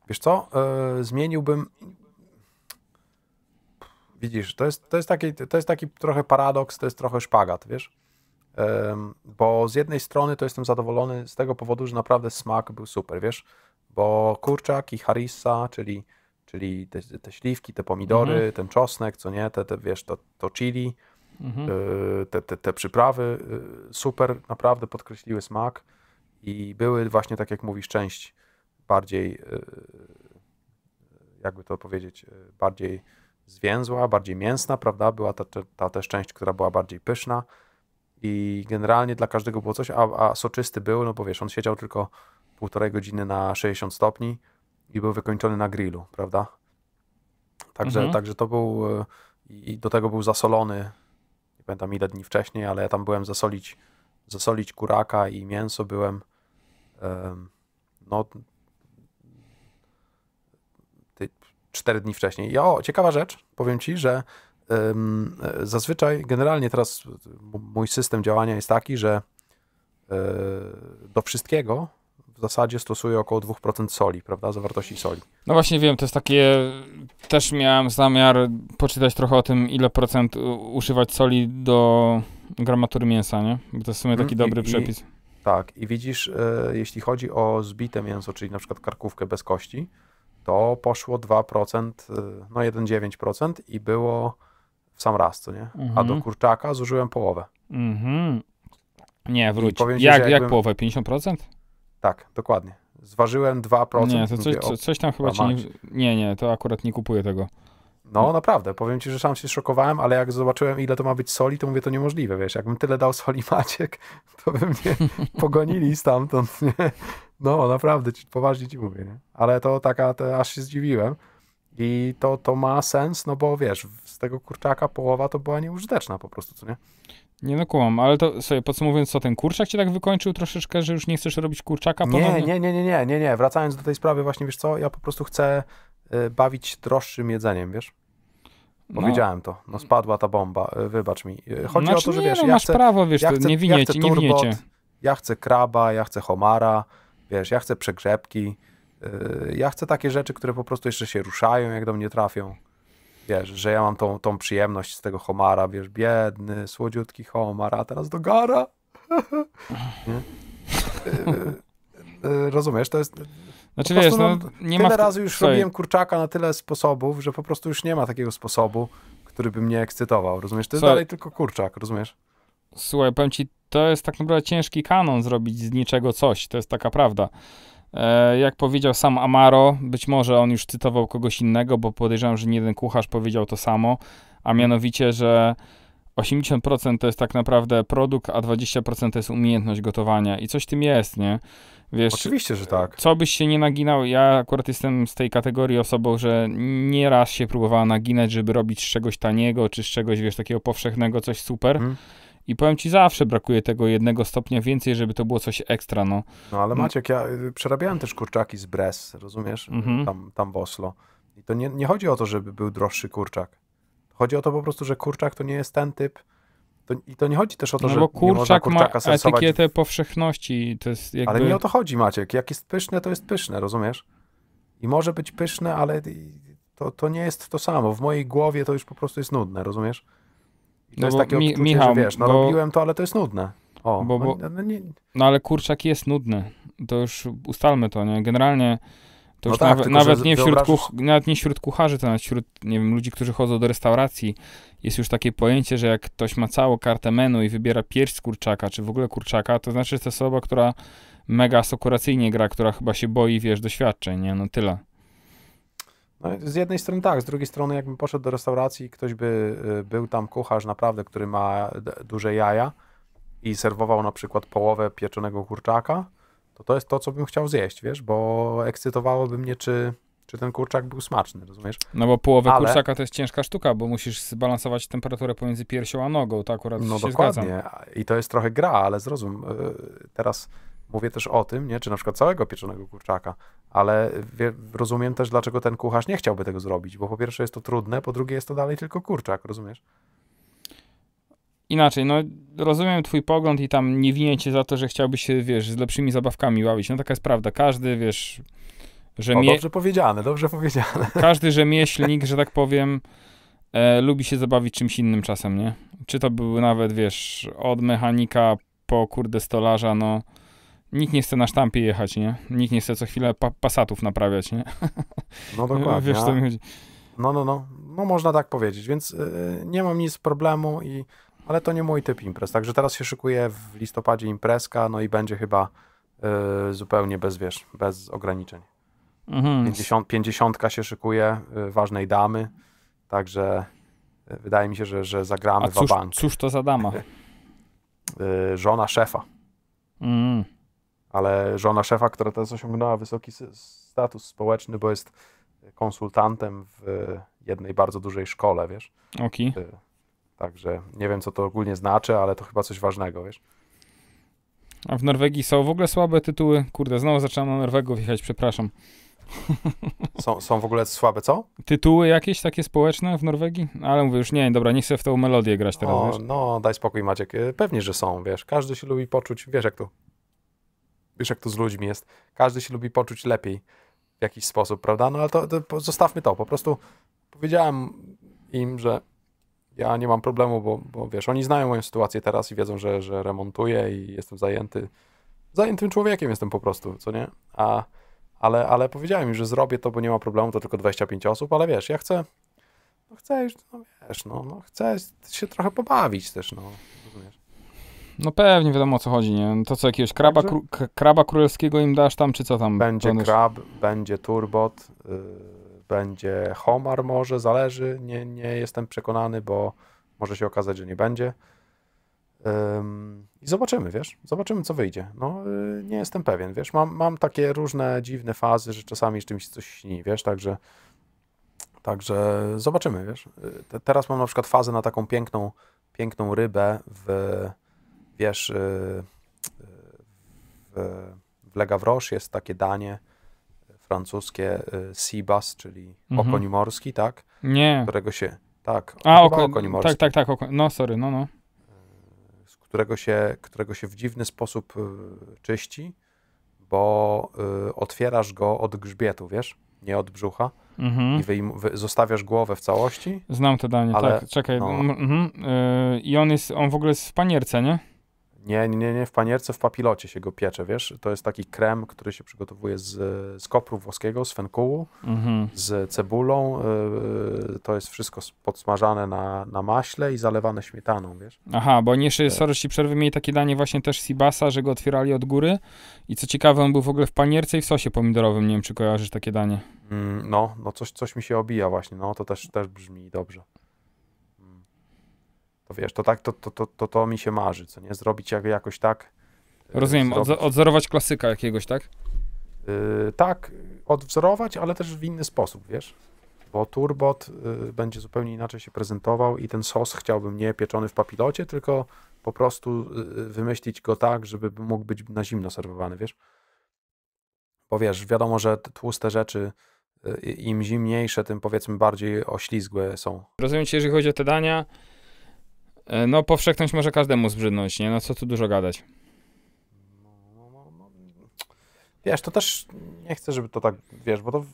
Wiesz co, yy, zmieniłbym... Widzisz, to jest, to, jest taki, to jest taki trochę paradoks, to jest trochę szpagat, wiesz? Bo z jednej strony to jestem zadowolony z tego powodu, że naprawdę smak był super, wiesz? Bo kurczak i harissa, czyli, czyli te, te śliwki, te pomidory, mhm. ten czosnek, co nie, te, te wiesz, to, to chili, mhm. y, te, te, te przyprawy y, super naprawdę podkreśliły smak i były właśnie, tak jak mówisz, część bardziej, y, jakby to powiedzieć, bardziej zwięzła, bardziej mięsna, prawda? Była ta, ta też część, która była bardziej pyszna i generalnie dla każdego było coś, a, a soczysty był, no bo wiesz, on siedział tylko półtorej godziny na 60 stopni i był wykończony na grillu, prawda? Także, mhm. także to był e, i do tego był zasolony, nie pamiętam ile dni wcześniej, ale ja tam byłem zasolić, zasolić kuraka i mięso, byłem no ty, 4 dni wcześniej. I o, ciekawa rzecz, powiem ci, że zazwyczaj, generalnie teraz mój system działania jest taki, że e, do wszystkiego w zasadzie stosuję około 2% soli, prawda, zawartości soli. No właśnie wiem, to jest takie, też miałem zamiar poczytać trochę o tym, ile procent używać soli do gramatury mięsa, nie? Bo to jest w sumie taki mm, dobry I, przepis. I, tak, i widzisz, e, jeśli chodzi o zbite mięso, czyli na przykład karkówkę bez kości, to poszło 2%, e, no 1,9% i było sam raz, co nie? Mhm. A do mhm. kurczaka zużyłem połowę. Mhm. Nie, wróć. Ci, jak, jakbym... jak połowę? 50%? Tak, dokładnie. Zważyłem 2%. Nie, to coś, coś tam chyba ci nie... Nie, nie, to akurat nie kupuję tego. No naprawdę, powiem ci, że sam się szokowałem, ale jak zobaczyłem ile to ma być soli, to mówię, to niemożliwe, wiesz, jakbym tyle dał soli Maciek, to by mnie pogonili stamtąd, nie? No naprawdę, ci, poważnie ci mówię, nie? Ale to taka, to aż się zdziwiłem. I to, to ma sens, no bo wiesz, z tego kurczaka połowa to była nieużyteczna po prostu, co nie? Nie no kłam, ale to sobie podsumowując, co ten kurczak cię tak wykończył troszeczkę, że już nie chcesz robić kurczaka ponownie? Nie, nie, nie, nie, nie, nie, nie. Wracając do tej sprawy właśnie, wiesz co, ja po prostu chcę y, bawić droższym jedzeniem, wiesz? No. Powiedziałem no. to, no spadła ta bomba, y, wybacz mi. Y, chodzi znaczy, o to, znaczy, że wiesz, no, ja masz chcę, prawo, wiesz, ja chcę, nie winiecie, ja turbot, nie winiecie. Ja chcę kraba, ja chcę homara, wiesz, ja chcę przegrzebki, Y, ja chcę takie rzeczy, które po prostu jeszcze się ruszają, jak do mnie trafią. Wiesz, że ja mam tą, tą przyjemność z tego homara, wiesz, biedny, słodziutki homar, a teraz do gara. Y, y, rozumiesz, to jest... Znaczy, wiesz, no, no, nie tyle ma razy już Sorry. robiłem kurczaka na tyle sposobów, że po prostu już nie ma takiego sposobu, który by mnie ekscytował, rozumiesz? To jest dalej tylko kurczak, rozumiesz? Słuchaj, powiem ci, to jest tak naprawdę ciężki kanon zrobić z niczego coś, to jest taka prawda. E, jak powiedział sam Amaro, być może on już cytował kogoś innego, bo podejrzewam, że nie jeden kucharz powiedział to samo, a mianowicie, że 80% to jest tak naprawdę produkt, a 20% to jest umiejętność gotowania i coś tym jest, nie? Wiesz, Oczywiście, że tak. Co byś się nie naginał, ja akurat jestem z tej kategorii osobą, że nieraz się próbowała naginać, żeby robić z czegoś taniego, czy z czegoś, wiesz, takiego powszechnego, coś super. Hmm. I powiem ci, zawsze brakuje tego jednego stopnia więcej, żeby to było coś ekstra, no. No ale mm. Maciek, ja y, przerabiałem też kurczaki z Bres, rozumiesz? Mhm. Tam, tam w Oslo. I to nie, nie chodzi o to, żeby był droższy kurczak. Chodzi o to po prostu, że kurczak to nie jest ten typ, to, I to nie chodzi też o to, no że bo kurczak nie można ma etykietę powszechności. To jest jakby... Ale nie o to chodzi, Maciek. Jak jest pyszne, to jest pyszne, rozumiesz? I może być pyszne, ale to, to nie jest to samo. W mojej głowie to już po prostu jest nudne, rozumiesz? I to no jest takie mi, odczucie, Michał, że wiesz, no bo, robiłem to, ale to jest nudne. O, bo, bo, no, no nie... no ale kurczak jest nudny. To już ustalmy to, nie? Generalnie to no już no tak, nawet, tylko, nawet nie wśród kuch, nawet nie wśród kucharzy, to nawet wśród, nie wiem, ludzi, którzy chodzą do restauracji jest już takie pojęcie, że jak ktoś ma całą kartę menu i wybiera pierś z kurczaka, czy w ogóle kurczaka, to znaczy, że to jest osoba, która mega asekuracyjnie gra, która chyba się boi, wiesz, doświadczeń, nie? No tyle. No, z jednej strony tak, z drugiej strony jakbym poszedł do restauracji i ktoś by y, był tam kucharz naprawdę, który ma duże jaja i serwował na przykład połowę pieczonego kurczaka, to to jest to, co bym chciał zjeść, wiesz, bo ekscytowałoby mnie, czy, czy ten kurczak był smaczny, rozumiesz? No bo połowę Ale... kurczaka to jest ciężka sztuka, bo musisz zbalansować temperaturę pomiędzy piersią a nogą, to akurat no, się No dokładnie i to jest trochę gra, ale zrozum, y, teraz mówię też o tym, nie, czy na przykład całego pieczonego kurczaka, ale wie, rozumiem też, dlaczego ten kucharz nie chciałby tego zrobić, bo po pierwsze jest to trudne, po drugie jest to dalej tylko kurczak, rozumiesz? Inaczej, no rozumiem twój pogląd i tam nie winię cię za to, że chciałbyś się, wiesz, z lepszymi zabawkami bawić. No taka jest prawda. Każdy, wiesz, że... No, dobrze powiedziane, dobrze powiedziane. Każdy rzemieślnik, że tak powiem, e, lubi się zabawić czymś innym czasem, nie? Czy to był nawet, wiesz, od mechanika po kurde stolarza, no Nikt nie chce na sztampie jechać, nie? Nikt nie chce co chwilę pa pasatów naprawiać, nie? No dokładnie. Wiesz, co mi chodzi. No, no, no. No można tak powiedzieć, więc yy, nie mam nic problemu i ale to nie mój typ imprez. Także teraz się szykuje w listopadzie imprezka, no i będzie chyba yy, zupełnie bez, wiesz, bez ograniczeń. Mhm. Pięćdziesiątka 50, się szykuje, yy, ważnej damy, także yy, wydaje mi się, że, że zagramy A w bank. cóż to za dama? Y, żona szefa. Mhm ale żona szefa, która teraz osiągnęła wysoki status społeczny, bo jest konsultantem w jednej bardzo dużej szkole, wiesz. Oki. Okay. Także nie wiem, co to ogólnie znaczy, ale to chyba coś ważnego, wiesz. A w Norwegii są w ogóle słabe tytuły? Kurde, znowu zaczęłam na Norwegów jechać, przepraszam. Są, są w ogóle słabe, co? Tytuły jakieś takie społeczne w Norwegii? No, ale mówię już nie, dobra, nie chcę w tą melodię grać teraz. O, no, daj spokój, Maciek. Y, pewnie, że są, wiesz. Każdy się lubi poczuć, wiesz jak to wiesz jak to z ludźmi jest. Każdy się lubi poczuć lepiej w jakiś sposób, prawda? No ale to, to zostawmy to. Po prostu powiedziałem im, że ja nie mam problemu, bo, bo wiesz, oni znają moją sytuację teraz i wiedzą, że, że remontuję i jestem zajęty. Zajętym człowiekiem jestem po prostu, co nie? A, ale, ale powiedziałem im, że zrobię to, bo nie ma problemu, to tylko 25 osób, ale wiesz, ja chcę, no chcesz, no wiesz, no, no chcę się trochę pobawić też, no, rozumiesz? No pewnie, wiadomo o co chodzi, nie? To co, jakiegoś kraba, kraba królewskiego im dasz tam, czy co tam? Będzie planisz? krab, będzie turbot, yy, będzie homar może, zależy. Nie, nie jestem przekonany, bo może się okazać, że nie będzie. I zobaczymy, wiesz? Zobaczymy, co wyjdzie. No, y, nie jestem pewien, wiesz? Mam, mam takie różne dziwne fazy, że czasami z czymś coś śni, wiesz? Także, także zobaczymy, wiesz? Y, te, teraz mam na przykład fazę na taką piękną, piękną rybę w wiesz, y, y, w, w Le jest takie danie francuskie y, Seabass, czyli mhm. okoń morski, tak? Nie. Którego się, tak, A, oko, okoń morski. Tak, tak, tak, oko, no sorry, no, no. Z którego się, którego się w dziwny sposób czyści, bo otwierasz go od grzbietu, wiesz? Nie od brzucha. Mhm. I wyjm- wy- zostawiasz głowę w całości. Znam to danie, ale, tak. Czekaj. No. Mhm, y- I on jest, on w ogóle jest w panierce, nie? Nie, nie, nie, w panierce, w papilocie się go piecze, wiesz? To jest taki krem, który się przygotowuje z, z kopru włoskiego, z fenkułu, mhm. z cebulą. Y, y, to jest wszystko podsmażane na, na maśle i zalewane śmietaną, wiesz? Aha, bo oni jeszcze, tak. sorry, ci przerwy, mieli takie danie właśnie też Sibasa, że go otwierali od góry i co ciekawe, on był w ogóle w panierce i w sosie pomidorowym, nie wiem, czy kojarzysz takie danie. Mm, no, no coś, coś mi się obija właśnie, no to też, też brzmi dobrze. To wiesz, to tak, to, to, to, to, to mi się marzy, co nie? Zrobić jak, jakoś tak. E, Rozumiem, zrobić. odzorować klasyka jakiegoś, tak? Yy, tak, odwzorować, ale też w inny sposób, wiesz? Bo Turbot yy, będzie zupełnie inaczej się prezentował i ten sos chciałbym nie pieczony w papilocie, tylko po prostu yy, wymyślić go tak, żeby mógł być na zimno serwowany, wiesz? Bo wiesz, wiadomo, że tłuste rzeczy im zimniejsze, tym powiedzmy bardziej oślizgłe są. Rozumiem, jeżeli chodzi o te dania, E, no, powszechność może każdemu zbrzydnąć, nie? No, co tu dużo gadać. Wiesz, to też nie chcę, żeby to tak, wiesz, bo to...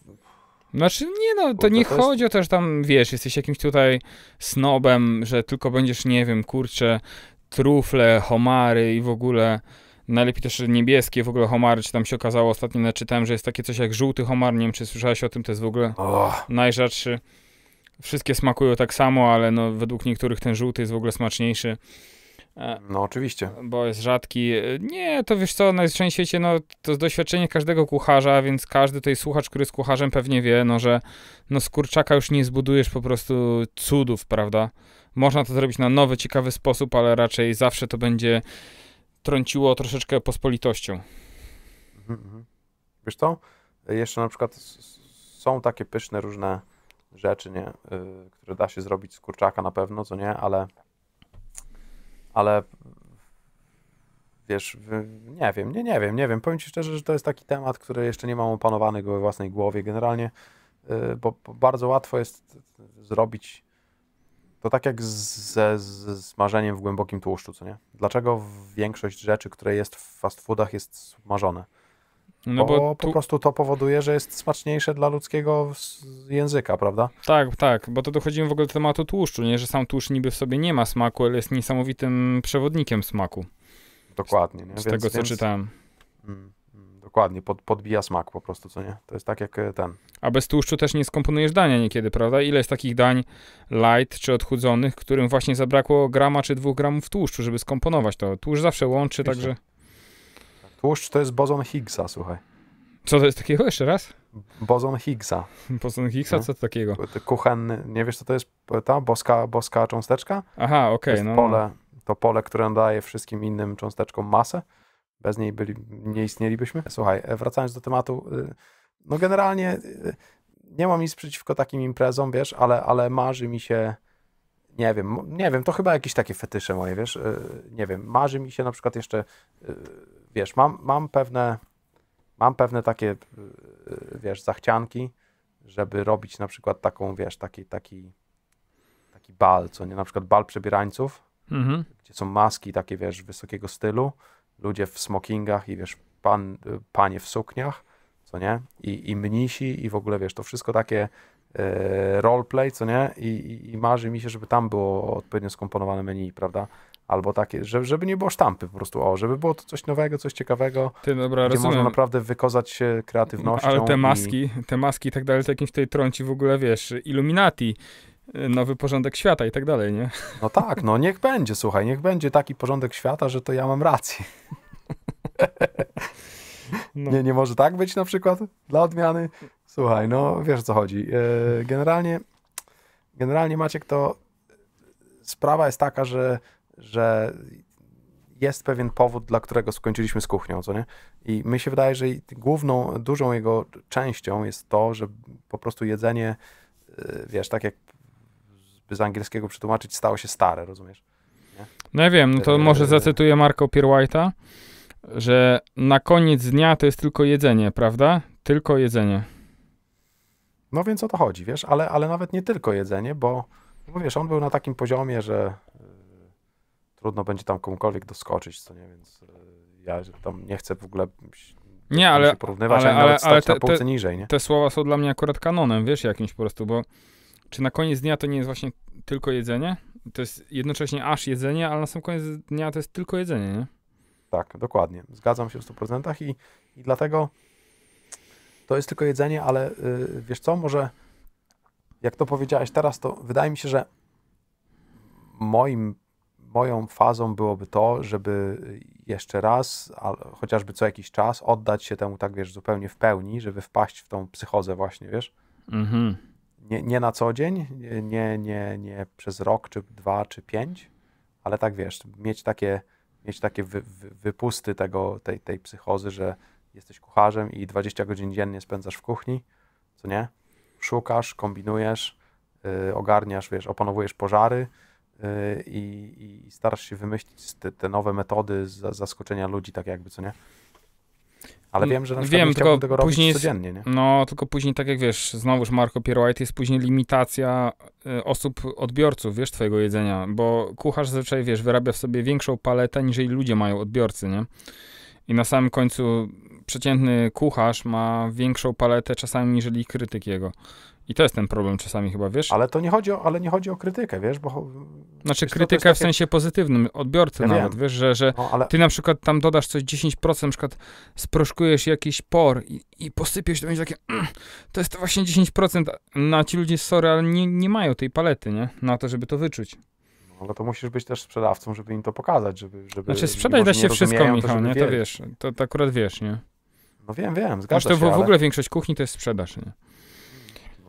Znaczy, nie no, to nie to jest... chodzi o to, że tam, wiesz, jesteś jakimś tutaj snobem, że tylko będziesz, nie wiem, kurczę, trufle, homary i w ogóle... Najlepiej też niebieskie w ogóle homary, czy tam się okazało, ostatnio znaczy, czytałem, że jest takie coś jak żółty homar, nie wiem, czy słyszałeś o tym, to jest w ogóle oh. najrzadszy. Wszystkie smakują tak samo, ale no, według niektórych ten żółty jest w ogóle smaczniejszy. E, no oczywiście. Bo jest rzadki. Nie, to wiesz co, na całym świecie no, to jest doświadczenie każdego kucharza, więc każdy tutaj słuchacz, który jest kucharzem pewnie wie, no, że no, z kurczaka już nie zbudujesz po prostu cudów, prawda? Można to zrobić na nowy, ciekawy sposób, ale raczej zawsze to będzie trąciło troszeczkę pospolitością. Mhm, mhm. Wiesz co? Jeszcze na przykład są takie pyszne różne rzeczy, nie? Y, które da się zrobić z kurczaka na pewno, co nie, ale ale wiesz, nie wiem, nie, nie wiem, nie wiem. Powiem Ci szczerze, że to jest taki temat, który jeszcze nie mam opanowany go we własnej głowie generalnie, y, bo, bo bardzo łatwo jest zrobić to tak jak ze, smażeniem w głębokim tłuszczu, co nie? Dlaczego większość rzeczy, które jest w fast foodach jest smażone? No bo, bo po prostu to powoduje, że jest smaczniejsze dla ludzkiego języka, prawda? Tak, tak, bo to dochodzimy w ogóle do tematu tłuszczu, nie? Że sam tłuszcz niby w sobie nie ma smaku, ale jest niesamowitym przewodnikiem smaku. Dokładnie. Nie? Z, więc, tego, co więc... czytałem. Mm, mm, dokładnie, pod, podbija smak po prostu, co nie? To jest tak jak e, ten. A bez tłuszczu też nie skomponujesz dania niekiedy, prawda? Ile jest takich dań light czy odchudzonych, którym właśnie zabrakło grama czy dwóch gramów tłuszczu, żeby skomponować to? Tłuszcz zawsze łączy, Wiesz, także... Tłuszcz to jest boson Higgsa, słuchaj. Co to jest takiego jeszcze raz? Boson Higgsa. Boson Higgsa? No. Co to takiego? Kuchenny, nie wiesz co to jest ta boska, boska cząsteczka? Aha, okej. Okay, to no, no. pole, to pole, które nadaje wszystkim innym cząsteczkom masę. Bez niej byli, nie istnielibyśmy. Słuchaj, e, wracając do tematu, e, no generalnie e, nie mam nic przeciwko takim imprezom, wiesz, ale, ale marzy mi się nie wiem, nie wiem, to chyba jakieś takie fetysze moje, wiesz, nie wiem, marzy mi się na przykład jeszcze wiesz, mam, mam pewne mam pewne takie, y, y, wiesz, zachcianki, żeby robić na przykład taką, wiesz, taki, taki, taki bal, co nie, na przykład bal przebierańców, mhm. gdzie są maski takie, wiesz, wysokiego stylu, ludzie w smokingach i, wiesz, pan, y, panie w sukniach, co nie, i, i mnisi i w ogóle, wiesz, to wszystko takie roleplay, co nie, I, i, i marzy mi się, żeby tam było odpowiednio skomponowane menu, prawda, Albo takie, żeby nie było sztampy po prostu, o, żeby było to coś nowego, coś ciekawego, Ty, no dobra, gdzie rozumiem. można naprawdę wykazać się kreatywnością. Ale te maski, i... te maski i tak dalej, to jakimś tutaj trąci w ogóle, wiesz, Illuminati, y, nowy porządek świata i tak dalej, nie? No tak, no niech będzie, słuchaj, niech będzie taki porządek świata, że to ja mam rację. No. Nie, nie może tak być na przykład dla odmiany. Słuchaj, no wiesz o co chodzi. E, generalnie, generalnie Maciek, to sprawa jest taka, że że jest pewien powód, dla którego skończyliśmy z kuchnią, co nie? I mi się wydaje, że główną, dużą jego częścią jest to, że po prostu jedzenie, e, wiesz, tak jak z angielskiego przetłumaczyć, stało się stare, rozumiesz? Nie? No ja wiem, no to e, może zacytuję Marka Pierwhite'a, że na koniec dnia to jest tylko jedzenie, prawda? Tylko jedzenie. No więc o to chodzi, wiesz, ale, ale nawet nie tylko jedzenie, bo, no bo wiesz, on był na takim poziomie, że trudno będzie tam komukolwiek doskoczyć, co nie, więc e, ja tam nie chcę w ogóle nie, ale, porównywać, ale, ale, nawet ale te, na półce te, niżej, nie? Te słowa są dla mnie akurat kanonem, wiesz, jakimś po prostu, bo czy na koniec dnia to nie jest właśnie tylko jedzenie? To jest jednocześnie aż jedzenie, ale na sam koniec dnia to jest tylko jedzenie, nie? Tak, dokładnie. Zgadzam się w 100% i, i dlatego to jest tylko jedzenie, ale y, wiesz co, może jak to powiedziałeś teraz, to wydaje mi się, że moim moją fazą byłoby to, żeby jeszcze raz, chociażby co jakiś czas, oddać się temu, tak wiesz, zupełnie w pełni, żeby wpaść w tą psychozę, właśnie, wiesz? Mhm. Nie, nie na co dzień, nie, nie, nie przez rok, czy dwa, czy pięć, ale tak wiesz, mieć takie, mieć takie wy, wy, wypusty tego, tej, tej psychozy, że jesteś kucharzem i 20 godzin dziennie spędzasz w kuchni, co nie? Szukasz, kombinujesz, yy, ogarniasz, wiesz, opanowujesz pożary Y, i, i starasz się wymyślić te, te nowe metody zaskoczenia ludzi, tak jakby, co nie? Ale mm, wiem, że na przykład wiem, tylko tego robić później robić codziennie, nie? No, tylko później, tak jak wiesz, znowuż Marco Piero White jest później limitacja y, osób, odbiorców, wiesz, twojego jedzenia, bo kucharz zazwyczaj, wiesz, wyrabia w sobie większą paletę, niż ludzie mają odbiorcy, nie? I na samym końcu przeciętny kucharz ma większą paletę czasami, niżeli krytyk jego. I to jest ten problem czasami chyba, wiesz? Ale to nie chodzi o, ale nie chodzi o krytykę, wiesz, bo... Znaczy wiesz, krytyka takie... w sensie pozytywnym, odbiorcy ja nawet, wiem. wiesz, że, że no, ale... ty na przykład tam dodasz coś 10%, na przykład sproszkujesz jakiś por i, i posypiesz, to będzie takie, mm, to jest to właśnie 10%, na ci ludzie, sorry, ale nie, nie mają tej palety, nie? Na to, żeby to wyczuć. No, ale to musisz być też sprzedawcą, żeby im to pokazać, żeby... żeby znaczy sprzedać da się wszystko, Michał, to, nie? To wiesz, to, to, akurat wiesz, nie? No wiem, wiem, zgadzam się, to w, ale... w ogóle większość kuchni to jest sprzedaż, nie?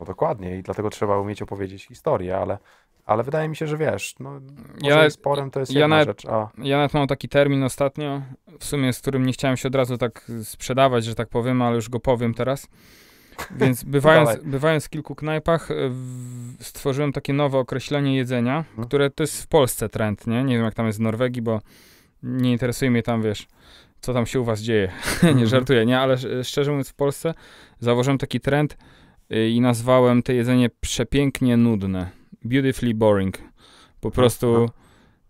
No dokładnie i dlatego trzeba umieć opowiedzieć historię, ale, ale wydaje mi się, że wiesz, no, może ja, sporem to jest ja jedna nawet, rzecz. A... Ja nawet mam taki termin ostatnio, w sumie z którym nie chciałem się od razu tak sprzedawać, że tak powiem, ale już go powiem teraz. Więc bywając, bywając w kilku knajpach, e, stworzyłem takie nowe określenie jedzenia, hmm. które to jest w Polsce trend, nie? Nie wiem, jak tam jest w Norwegii, bo nie interesuje mnie tam, wiesz, co tam się u was dzieje. nie mhm. żartuję, nie, ale szczerze mówiąc, w Polsce założyłem taki trend Y, i nazwałem to jedzenie przepięknie nudne. Beautifully boring. Po prostu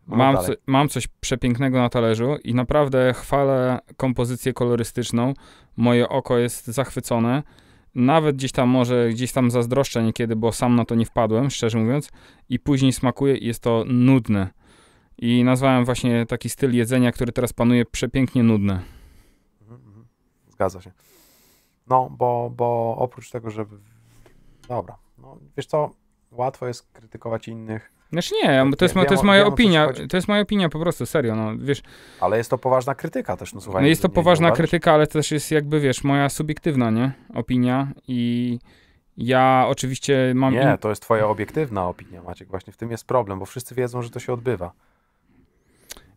no, mam, co, mam coś przepięknego na talerzu i naprawdę chwalę kompozycję kolorystyczną. Moje oko jest zachwycone. Nawet gdzieś tam może, gdzieś tam zazdroszczę niekiedy, bo sam na to nie wpadłem, szczerze mówiąc. I później smakuje i jest to nudne. I nazwałem właśnie taki styl jedzenia, który teraz panuje, przepięknie nudne. Mhm, mhm. Zgadza się. No, bo, bo oprócz tego, że Dobra. No, wiesz co, łatwo jest krytykować innych. Znaczy nie, bo to jest, to jest moja wiem, opinia, to jest moja opinia po prostu, serio, no, wiesz. Ale jest to poważna krytyka też, no słuchaj. No jest to nie, poważna nie krytyka, ale też jest jakby, wiesz, moja subiektywna, nie, opinia i ja oczywiście mam... Nie, to jest twoja obiektywna opinia, Maciek, właśnie w tym jest problem, bo wszyscy wiedzą, że to się odbywa.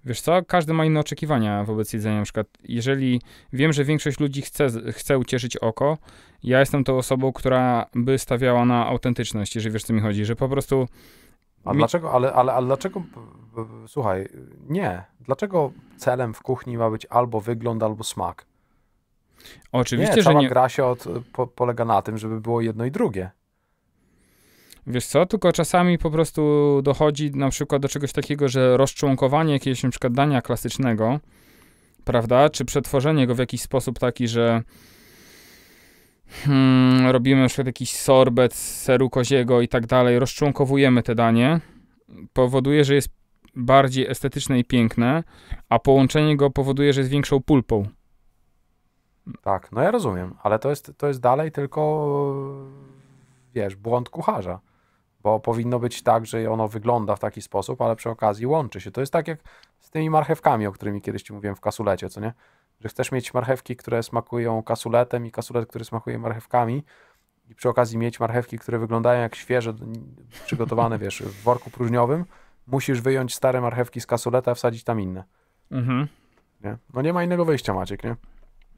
Wiesz co, każdy ma inne oczekiwania wobec jedzenia. Na przykład, jeżeli wiem, że większość ludzi chce, chce ucieszyć oko, ja jestem tą osobą, która by stawiała na autentyczność, jeżeli wiesz, co mi chodzi, że po prostu... A mi... dlaczego, ale, ale, ale dlaczego, słuchaj, nie. Dlaczego celem w kuchni ma być albo wygląd, albo smak? Oczywiście, nie, że nie. Cała gra się od, po, polega na tym, żeby było jedno i drugie. Wiesz co, tylko czasami po prostu dochodzi na przykład do czegoś takiego, że rozczłonkowanie jakiegoś na przykład dania klasycznego, prawda, czy przetworzenie go w jakiś sposób taki, że hmm, robimy na przykład jakiś sorbet z seru koziego i tak dalej, rozczłonkowujemy te danie, powoduje, że jest bardziej estetyczne i piękne, a połączenie go powoduje, że jest większą pulpą. Tak, no ja rozumiem, ale to jest, to jest dalej tylko, wiesz, błąd kucharza bo powinno być tak, że ono wygląda w taki sposób, ale przy okazji łączy się. To jest tak jak z tymi marchewkami, o którymi kiedyś ci mówiłem w kasulecie, co nie? Że chcesz mieć marchewki, które smakują kasuletem i kasulet, który smakuje marchewkami i przy okazji mieć marchewki, które wyglądają jak świeże, przygotowane, wiesz, w worku próżniowym, musisz wyjąć stare marchewki z kasuleta, a wsadzić tam inne. Mhm. Nie? No nie ma innego wyjścia, Maciek, nie?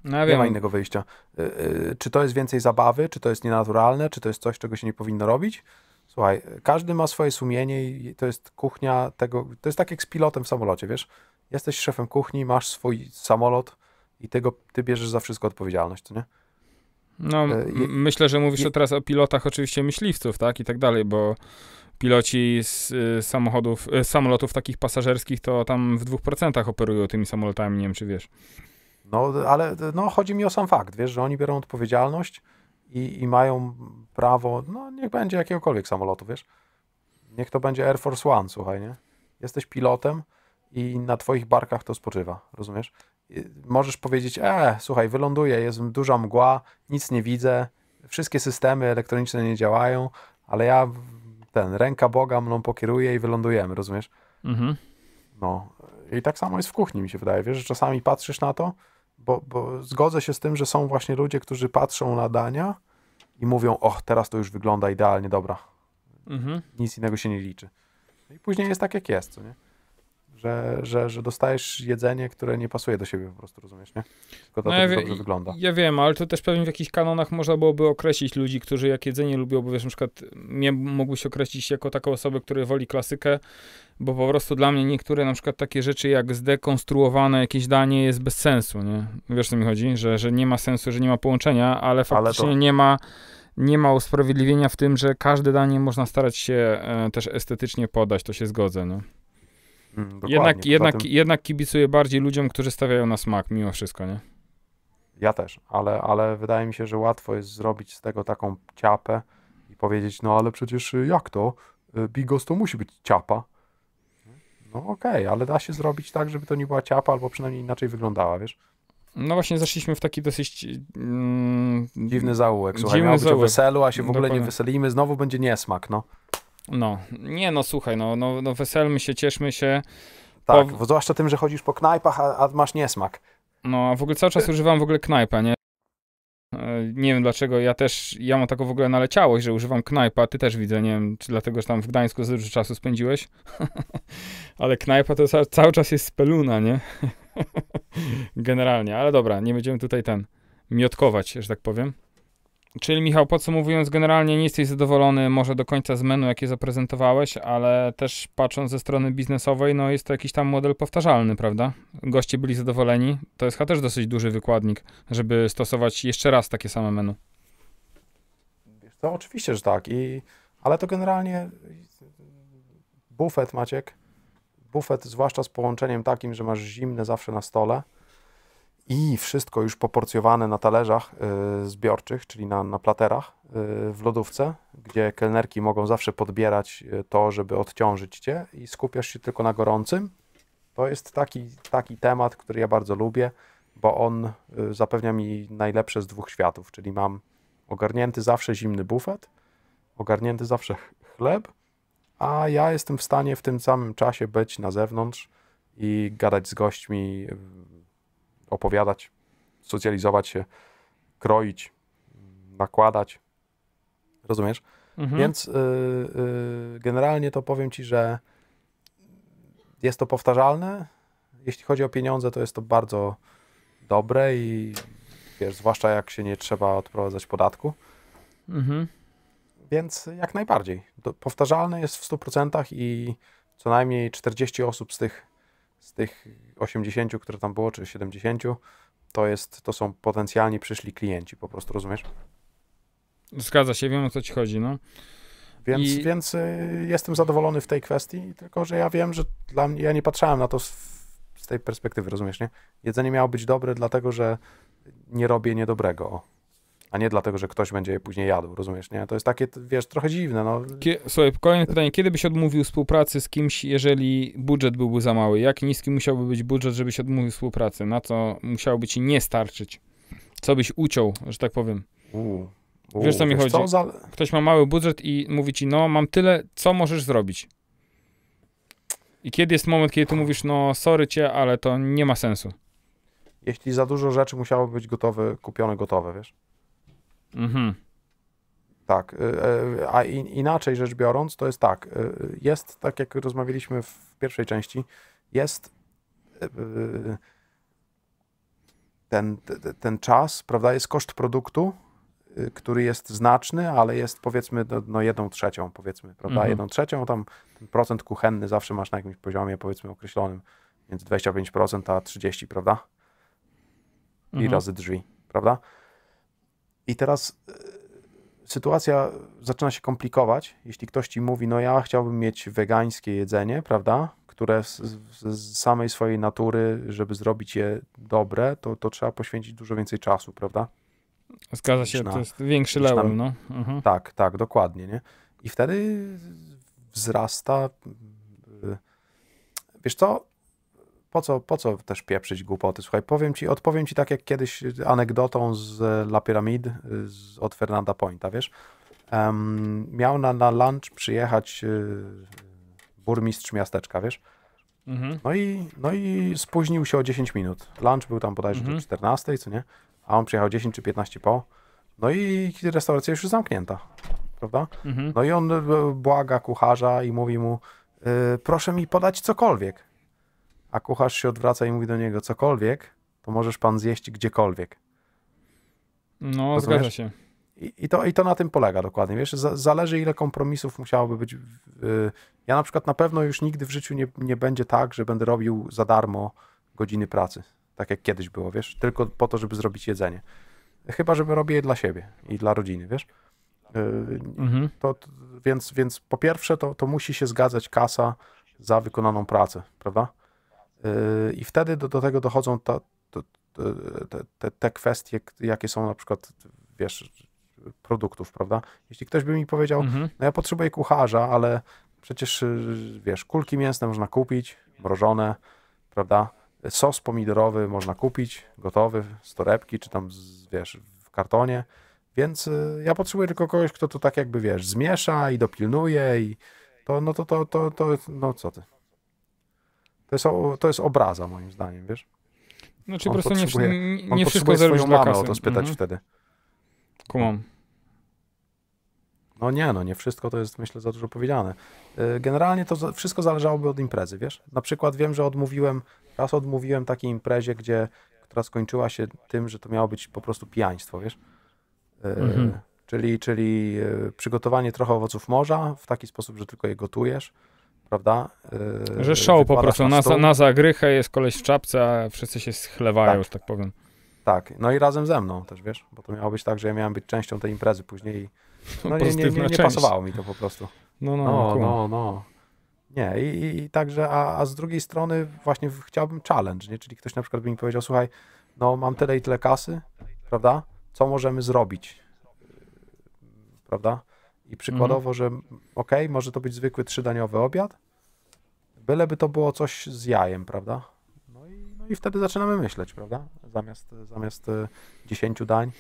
No, ja nie ma innego wyjścia. Y, y, czy to jest więcej zabawy, czy to jest nienaturalne, czy to jest coś, czego się nie powinno robić? Słuchaj, każdy ma swoje sumienie i to jest kuchnia tego. To jest tak jak z pilotem w samolocie, wiesz? Jesteś szefem kuchni, masz swój samolot i tego, ty bierzesz za wszystko odpowiedzialność, nie? No, e, myślę, że mówisz je, teraz o pilotach oczywiście myśliwców, tak, i tak dalej, bo piloci z y, samochodów, y, samolotów takich pasażerskich to tam w 2% operują tymi samolotami, nie wiem, czy wiesz. No, ale no, chodzi mi o sam fakt, wiesz, że oni biorą odpowiedzialność, i, i mają prawo, no niech będzie jakiegokolwiek samolotu, wiesz. Niech to będzie Air Force One, słuchaj, nie? Jesteś pilotem i na twoich barkach to spoczywa, rozumiesz? możesz powiedzieć, e, słuchaj, wyląduję, jest duża mgła, nic nie widzę, wszystkie systemy elektroniczne nie działają, ale ja ten, ręka Boga mną pokieruje i wylądujemy, rozumiesz? Mhm. No. I tak samo jest w kuchni, mi się wydaje, wiesz, że czasami patrzysz na to, bo, bo zgodzę się z tym, że są właśnie ludzie, którzy patrzą na dania i mówią, och, teraz to już wygląda idealnie, dobra. Mhm. Nic innego się nie liczy. No I później jest tak, jak jest, co nie? że, że, że dostajesz jedzenie, które nie pasuje do siebie po prostu, rozumiesz, nie? Tylko to no ja dobrze wygląda. Ja wiem, ale to też pewnie w jakichś kanonach można byłoby określić ludzi, którzy jak jedzenie lubią, bo wiesz, na przykład mnie mógłbyś określić jako taką osobę, która woli klasykę, bo po prostu dla mnie niektóre na przykład takie rzeczy jak zdekonstruowane jakieś danie jest bez sensu, nie? Wiesz, co mi chodzi? Że, że nie ma sensu, że nie ma połączenia, ale faktycznie ale to... nie ma nie ma usprawiedliwienia w tym, że każde danie można starać się e, też estetycznie podać, to się zgodzę. No. Mm, jednak, jednak, tym... jednak kibicuję bardziej ludziom, którzy stawiają na smak mimo wszystko, nie? Ja też, ale, ale wydaje mi się, że łatwo jest zrobić z tego taką ciapę i powiedzieć, no ale przecież y, jak to? Y, bigos to musi być ciapa. No okej, okay, ale da się zrobić tak, żeby to nie była ciapa, albo przynajmniej inaczej wyglądała, wiesz? No właśnie zeszliśmy w taki dosyć... Mm, dziwny zaułek, słuchaj, dziwny miało być zaułek. o weselu, a się w ogóle Dokładnie. nie weselimy, znowu będzie niesmak, no. No, nie no, słuchaj, no, no, no weselmy się, cieszmy się. Tak, po... zwłaszcza tym, że chodzisz po knajpach, a, a masz niesmak. No, a w ogóle cały czas y- używam w ogóle knajpa, nie? E, nie wiem dlaczego, ja też, ja mam taką w ogóle naleciałość, że używam knajpa, ty też widzę, nie wiem, czy dlatego, że tam w Gdańsku za dużo czasu spędziłeś, ale knajpa to cały czas jest speluna, nie? Generalnie, ale dobra, nie będziemy tutaj ten, miotkować, że tak powiem. Czyli Michał, podsumowując, generalnie nie jesteś zadowolony może do końca z menu, jakie zaprezentowałeś, ale też patrząc ze strony biznesowej, no jest to jakiś tam model powtarzalny, prawda? Goście byli zadowoleni. To jest chyba też dosyć duży wykładnik, żeby stosować jeszcze raz takie same menu. Wiesz co, oczywiście, że tak. I, ale to generalnie bufet, Maciek, bufet zwłaszcza z połączeniem takim, że masz zimne zawsze na stole, i wszystko już poporcjowane na talerzach y, zbiorczych, czyli na, na platerach y, w lodówce, gdzie kelnerki mogą zawsze podbierać y, to, żeby odciążyć cię i skupiasz się tylko na gorącym. To jest taki, taki temat, który ja bardzo lubię, bo on y, zapewnia mi najlepsze z dwóch światów, czyli mam ogarnięty zawsze zimny bufet, ogarnięty zawsze chleb, a ja jestem w stanie w tym samym czasie być na zewnątrz i gadać z gośćmi y, opowiadać, socjalizować się, kroić, nakładać. Rozumiesz? Mhm. Więc y, y, generalnie to powiem ci, że jest to powtarzalne. Jeśli chodzi o pieniądze, to jest to bardzo dobre i wiesz, zwłaszcza jak się nie trzeba odprowadzać podatku. Mhm. Więc jak najbardziej. powtarzalne jest w 100% i co najmniej 40 osób z tych z tych 80, które tam było, czy 70, to, jest, to są potencjalni przyszli klienci, po prostu rozumiesz? Zgadza się, wiem o co ci chodzi, no. Więc, I... więc y, jestem zadowolony w tej kwestii, tylko że ja wiem, że dla mnie, ja nie patrzyłem na to z, z tej perspektywy, rozumiesz, nie? Jedzenie miało być dobre, dlatego że nie robię niedobrego a nie dlatego, że ktoś będzie je później jadł, rozumiesz, nie? To jest takie, wiesz, trochę dziwne, no. Kie, słuchaj, kolejne pytanie. Kiedy byś odmówił współpracy z kimś, jeżeli budżet byłby za mały? Jak niski musiałby być budżet, żebyś odmówił współpracy? Na co musiałoby ci nie starczyć? Co byś uciął, że tak powiem? Uu, uu, wiesz, co mi chodzi? Co za... Ktoś ma mały budżet i mówi ci, no, mam tyle, co możesz zrobić? I kiedy jest moment, kiedy ty mówisz, no, sorry cię, ale to nie ma sensu? Jeśli za dużo rzeczy musiało być gotowe, kupione gotowe, wiesz? Mhm. Tak. Y, y, a inaczej rzecz biorąc, to jest tak. Y, jest, tak jak rozmawialiśmy w pierwszej części, jest ten, ten czas, prawda, jest koszt produktu, który jest znaczny, ale jest powiedzmy no, no, jedną trzecią, powiedzmy, prawda, mhm. jedną trzecią, tam ten procent kuchenny zawsze masz na jakimś poziomie, powiedzmy, określonym, między 25% a 30%, prawda, i mhm. razy drzwi, prawda, i teraz e, sytuacja zaczyna się komplikować, jeśli ktoś ci mówi, no ja chciałbym mieć wegańskie jedzenie, prawda? Które z, z, samej swojej natury, żeby zrobić je dobre, to, to trzeba poświęcić dużo więcej czasu, prawda? Zgadza się, liczna, to jest większy liczna, level, no. Mhm. Tak, tak, dokładnie, nie? I wtedy wzrasta, e, wiesz co, po co, po co też pieprzyć głupoty? Słuchaj, powiem ci, odpowiem ci tak jak kiedyś anegdotą z e, La Pyramid e, z, od Fernanda Pointa, wiesz? Um, miał na, na lunch przyjechać y, burmistrz miasteczka, wiesz? Mhm. No, i, no i spóźnił się o 10 minut. Lunch był tam bodajże mhm. 14, co nie? A on przyjechał 10 czy 15 po. No i restauracja już zamknięta, prawda? Mhm. No i on błaga kucharza i mówi mu, y, proszę mi podać cokolwiek a kucharz się odwraca i mówi do niego cokolwiek, to możesz pan zjeść gdziekolwiek. No, Rozumiesz? zgadza się. I, I, to, I to na tym polega dokładnie. Wiesz, zależy ile kompromisów musiałoby być. Ja na przykład na pewno już nigdy w życiu nie, nie będzie tak, że będę robił za darmo godziny pracy, tak jak kiedyś było, wiesz, tylko po to, żeby zrobić jedzenie. Chyba, żeby robię je dla siebie i dla rodziny, wiesz. Y, mhm. To, więc, więc po pierwsze to, to musi się zgadzać kasa za wykonaną pracę, prawda? I wtedy do, do tego dochodzą to, to, te, te, te kwestie, jakie są na przykład, wiesz, produktów, prawda? Jeśli ktoś by mi powiedział, mhm. no ja potrzebuję kucharza, ale przecież, wiesz, kulki mięsne można kupić, mrożone, prawda? Sos pomidorowy można kupić, gotowy, z torebki, czy tam, z, wiesz, w kartonie. Więc y, ja potrzebuję tylko kogoś, kto to tak jakby, wiesz, zmiesza i dopilnuje i to, no to, to, to, to no co ty. To jest, to jest obraza moim zdaniem, wiesz? No czyli on po prostu nie, nie, nie wszystko zrobisz swoją mamę o to spytać mhm. wtedy. Kumam. No nie, no nie wszystko to jest myślę za dużo powiedziane. Y, generalnie to wszystko zależałoby od imprezy, wiesz? Na przykład wiem, że odmówiłem, raz odmówiłem takiej imprezie, gdzie, która skończyła się tym, że to miało być po prostu pijaństwo, wiesz? Y, mhm. Czyli, czyli y, przygotowanie trochę owoców morza w taki sposób, że tylko je gotujesz prawda? że yy, show po prostu, na, na, na zagrychę jest koleś w czapce, a wszyscy się schlewają, tak. że tak powiem. Tak, no i razem ze mną też, wiesz, bo to miało być tak, że ja miałem być częścią tej imprezy później. No nie, nie, nie, nie pasowało mi to po prostu. No, no, no. no, no. no. Nie, i, i także, a, a z drugiej strony właśnie chciałbym challenge, nie? Czyli ktoś na przykład by mi powiedział, słuchaj, no mam tyle i tyle kasy, prawda? Co możemy zrobić? Prawda? I przykładowo, mhm. że ok, może to być zwykły trzydaniowy obiad, byleby to było coś z jajem, prawda? No i, no i wtedy zaczynamy myśleć, prawda? Zamiast, zamiast 10 e, dań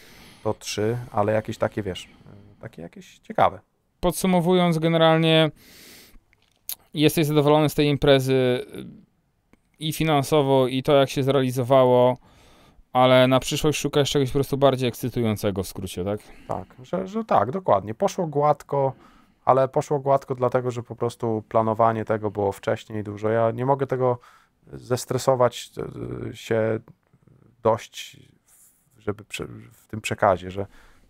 to trzy, ale jakieś takie, wiesz, e, takie jakieś ciekawe. Podsumowując, generalnie jesteś zadowolony z tej imprezy e, i finansowo, i to, jak się zrealizowało. Ale na przyszłość szukasz czegoś po prostu bardziej ekscytującego w skrócie, tak? Tak, że, że tak, dokładnie. Poszło gładko, ale poszło gładko dlatego, że po prostu planowanie tego było wcześniej dużo. Ja nie mogę tego zestresować e, się dość, żeby w tym przekazie, że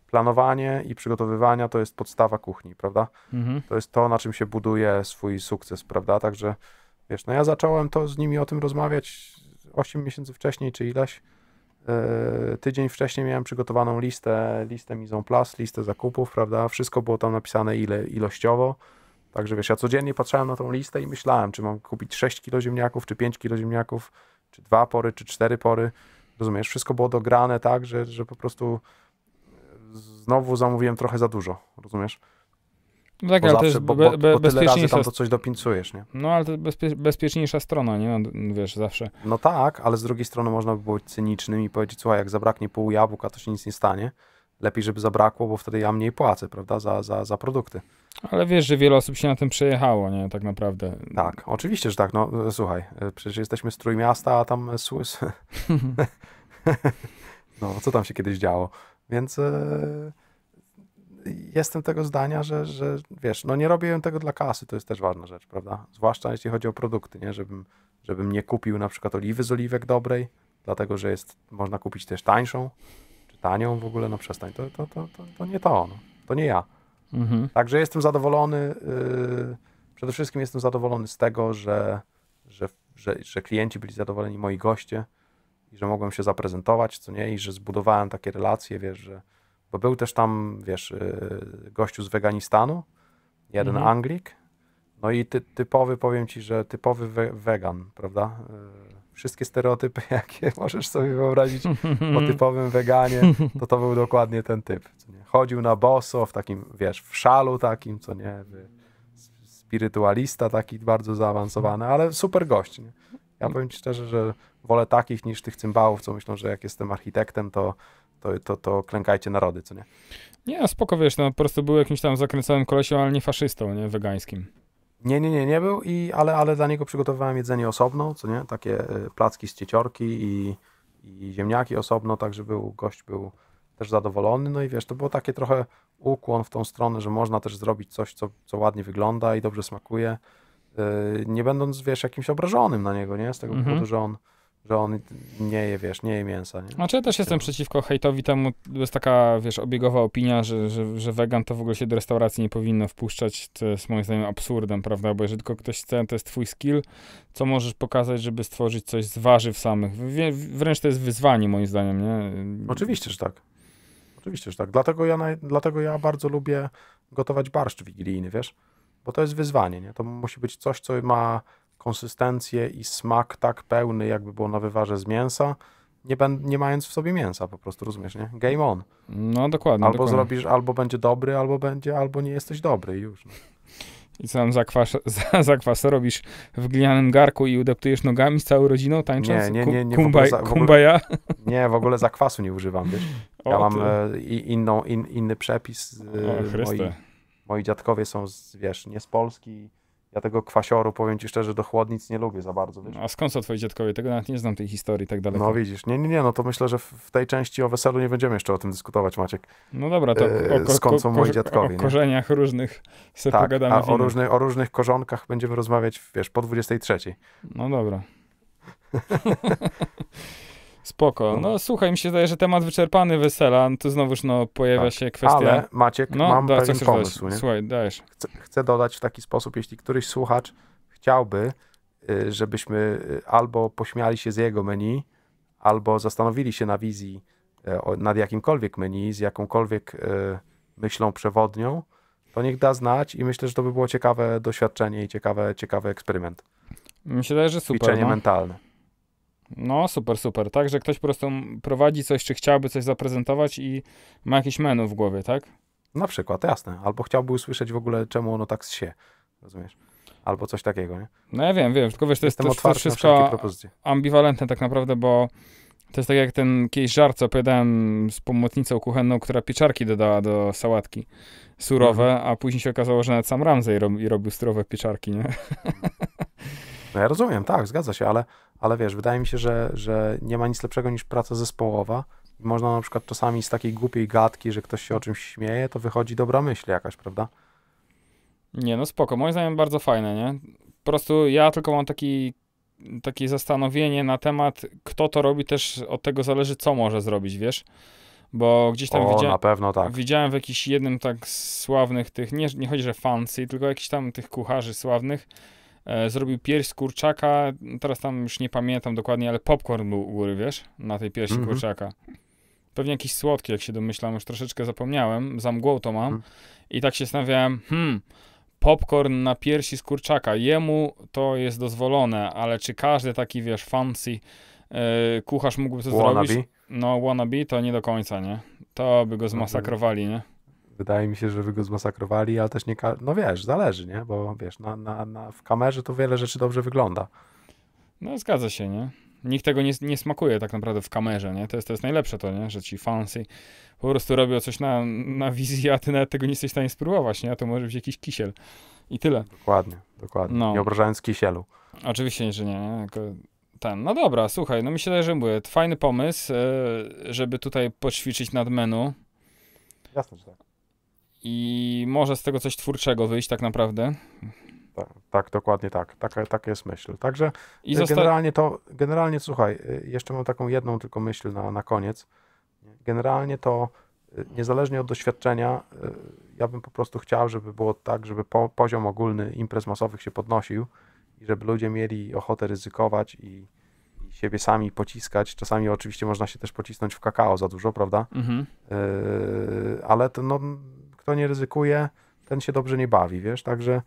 planowanie i przygotowywania to jest podstawa kuchni, prawda? Mhm. To jest to, na czym się buduje swój sukces, prawda? Także wiesz, no ja zacząłem to z nimi o tym rozmawiać 8 miesięcy wcześniej czy ileś E, tydzień wcześniej miałem przygotowaną listę, listę Mizon Plus, listę zakupów, prawda? Wszystko było tam napisane ile, ilościowo. Także wiesz, ja codziennie patrzyłem na tą listę i myślałem, czy mam kupić 6 kilo ziemniaków, czy 5 kilo ziemniaków, czy dwa pory, czy cztery pory. Rozumiesz, wszystko było dograne tak, że, że po prostu e, znowu zamówiłem trochę za dużo, rozumiesz? No tak, bo ale zawsze, to jest bo, bo, tam to coś dopincujesz, nie? No, ale to jest bezpie, bezpieczniejsza strona, nie? No, wiesz, zawsze. No tak, ale z drugiej strony można by być cynicznym i powiedzieć, słuchaj, jak zabraknie pół jabłka, to się nic nie stanie. Lepiej, żeby zabrakło, bo wtedy ja mniej płacę, prawda, za, za, za produkty. Ale wiesz, że wiele osób się na tym przejechało, nie? Tak naprawdę. Tak, oczywiście, że tak. No e, słuchaj, e, przecież jesteśmy z Trójmiasta, a tam e, Słys. no, co tam się kiedyś działo? Więc... Yy jestem tego zdania, że, że wiesz, no nie robiłem tego dla kasy, to jest też ważna rzecz, prawda? Zwłaszcza jeśli chodzi o produkty, nie? Żebym, żebym nie kupił na przykład oliwy z oliwek dobrej, dlatego że jest, można kupić też tańszą, czy tanią w ogóle, no przestań, to, to, to, to, to nie to, no. to nie ja. Mhm. Także jestem zadowolony, yy, przede wszystkim jestem zadowolony z tego, że, że, że, że klienci byli zadowoleni, moi goście i że mogłem się zaprezentować, co nie, i że zbudowałem takie relacje, wiesz, że bo był też tam, wiesz, y, gościu z Weganistanu, jeden mhm. Anglik. No i ty, typowy, powiem ci, że typowy we, wegan, prawda? Y, wszystkie stereotypy, jakie możesz sobie wyobrazić o typowym weganie, to to był dokładnie ten typ. Chodził na boso, w takim, wiesz, w szalu takim, co nie, spirytualista taki bardzo zaawansowany, ale super gość. Nie? Ja powiem ci szczerze, że wolę takich niż tych cymbałów, co myślą, że jak jestem architektem, to to, to, to klękajcie narody, co nie? Nie, spoko, wiesz, no po prostu był jakimś tam zakręcałym kolesią, ale nie faszystą, nie, wegańskim. Nie, nie, nie, nie był, i, ale, ale dla niego przygotowywałem jedzenie osobno, co nie, takie e, placki z cieciorki i, i ziemniaki osobno, tak, żeby gość był też zadowolony, no i wiesz, to było takie trochę ukłon w tą stronę, że można też zrobić coś, co, co ładnie wygląda i dobrze smakuje, e, nie będąc, wiesz, jakimś obrażonym na niego, nie, z tego mhm. powodu, że on że on nie je, wiesz, nie je mięsa. Nie? Znaczy ja też jestem przeciwko hejtowi temu, jest taka, wiesz, obiegowa opinia, że, że, że wegan to w ogóle się do restauracji nie powinno wpuszczać, to jest moim zdaniem absurdem, prawda, bo jeżeli tylko ktoś chce, to jest twój skill, co możesz pokazać, żeby stworzyć coś z warzyw samych, wręcz to jest wyzwanie moim zdaniem, nie? Oczywiście, że tak. Oczywiście, że tak. Dlatego ja, dlatego ja bardzo lubię gotować barszcz wigilijny, wiesz, bo to jest wyzwanie, nie? To musi być coś, co ma konsystencję i smak tak pełny, jakby było na wywarze z mięsa, nie, ben, nie mając w sobie mięsa, po prostu rozumiesz, nie? Game on. No dokładnie. Albo dokładnie. zrobisz, albo będzie dobry, albo będzie, albo nie jesteś dobry już. No. I sam zakwas, za, zakwas robisz w glinianym garku i udeptujesz nogami z całą rodziną, tańcząc nie, nie, nie, nie, kumbaj, za, ogóle, Nie, w ogóle zakwasu nie używam, wiesz. Ja o, mam e, inną, in, inny przepis. E, o, moi, moi dziadkowie są, z, wiesz, nie z Polski, ja tego kwasioru, powiem ci szczerze, do chłodnic nie lubię za bardzo. Wiesz? No, a skąd są twoi dziadkowie? Tego nawet nie znam tej historii tak dalej. No widzisz, nie, nie, nie, no to myślę, że w tej części o weselu nie będziemy jeszcze o tym dyskutować, Maciek. No dobra, to e, o, skąd są moi dziadkowie. O korzeniach nie? różnych sobie tak, pogadamy. A o, różny, o różnych korzonkach będziemy rozmawiać, wiesz, po 23. No dobra. Spoko. No. no słuchaj, mi się zdaje, że temat wyczerpany wesela, no to znowuż no, pojawia tak. się kwestia... Ale Maciek, no, mam da, pewien pomysł. Słuchaj, dajesz. Chcę, chcę dodać w taki sposób, jeśli któryś słuchacz chciałby, y, żebyśmy y, albo pośmiali się z jego menu, albo zastanowili się na wizji y, nad jakimkolwiek menu, z jakąkolwiek myślą przewodnią, to niech da znać i myślę, że to by było ciekawe doświadczenie i ciekawe, ciekawy eksperyment. Mi się daje, że super. Ćwiczenie no. mentalne. No, super, super, tak? Że ktoś po prostu prowadzi coś, czy chciałby coś zaprezentować i ma jakiś menu w głowie, tak? Na przykład, jasne. Albo chciałby usłyszeć w ogóle, czemu ono tak się, rozumiesz? Albo coś takiego, nie? No ja wiem, wiem, tylko wiesz, to Jestem jest wszystko ambiwalentne tak naprawdę, bo to jest tak jak ten jakiś żart, co opowiadałem z pomocnicą kuchenną, która pieczarki dodała do sałatki surowe, mhm. a później się okazało, że nawet sam Ramsey rob, robił surowe pieczarki, nie? Mhm. No ja rozumiem, tak, zgadza się, ale, ale wiesz, wydaje mi się, że, że nie ma nic lepszego niż praca zespołowa. Można na przykład czasami z takiej głupiej gadki, że ktoś się o czymś śmieje, to wychodzi dobra myśl jakaś, prawda? Nie, no spoko. Moim zdaniem bardzo fajne, nie? Po prostu ja tylko mam taki, takie zastanowienie na temat, kto to robi, też od tego zależy, co może zrobić, wiesz? Bo gdzieś tam o, widzia tak. widziałem w jakiś jednym tak sławnych tych, nie, nie chodzi, że fancy, tylko jakichś tam tych kucharzy sławnych, E, zrobił pierś z kurczaka, teraz tam już nie pamiętam dokładnie, ale popcorn był u góry, wiesz, na tej piersi mm -hmm. kurczaka. Pewnie jakiś słodki, jak się domyślam, już troszeczkę zapomniałem, za mgłą to mam. Mm. I tak się stawiałem. hmm, popcorn na piersi z kurczaka, jemu to jest dozwolone, ale czy każdy taki, wiesz, fancy yy, kucharz mógłby to wannabe? zrobić? No, wannabe to nie do końca, nie? To by go zmasakrowali, nie? Wydaje mi się, że wy go zmasakrowali, ale też nie. No wiesz, zależy, nie? Bo wiesz, na, na, na, w kamerze to wiele rzeczy dobrze wygląda. No zgadza się, nie? Nikt tego nie, nie smakuje tak naprawdę w kamerze, nie? To jest, to jest najlepsze to, nie? Że ci fancy po prostu robią coś na, na wizji, a ty nawet tego nie jesteś w stanie spróbować, nie? A to może być jakiś kisiel. I tyle. Dokładnie, dokładnie. No. Nie obrażając kisielu. Oczywiście, że nie, nie? ten. No dobra, słuchaj, no mi się daje, że mówię, fajny pomysł, e, żeby tutaj poćwiczyć nad menu. Jasne, że tak i może z tego coś twórczego wyjść tak naprawdę. Tak, tak dokładnie tak. Taka, taka jest myśl. Także I generalnie to, generalnie słuchaj, y, jeszcze mam taką jedną tylko myśl na, na koniec. Generalnie to y, niezależnie od doświadczenia, y, ja bym po prostu chciał, żeby było tak, żeby po, poziom ogólny imprez masowych się podnosił i żeby ludzie mieli ochotę ryzykować i, i siebie sami pociskać. Czasami oczywiście można się też pocisnąć w kakao za dużo, prawda? Mhm. Yy, ale to no, kto nie ryzykuje, ten się dobrze nie bawi, wiesz, także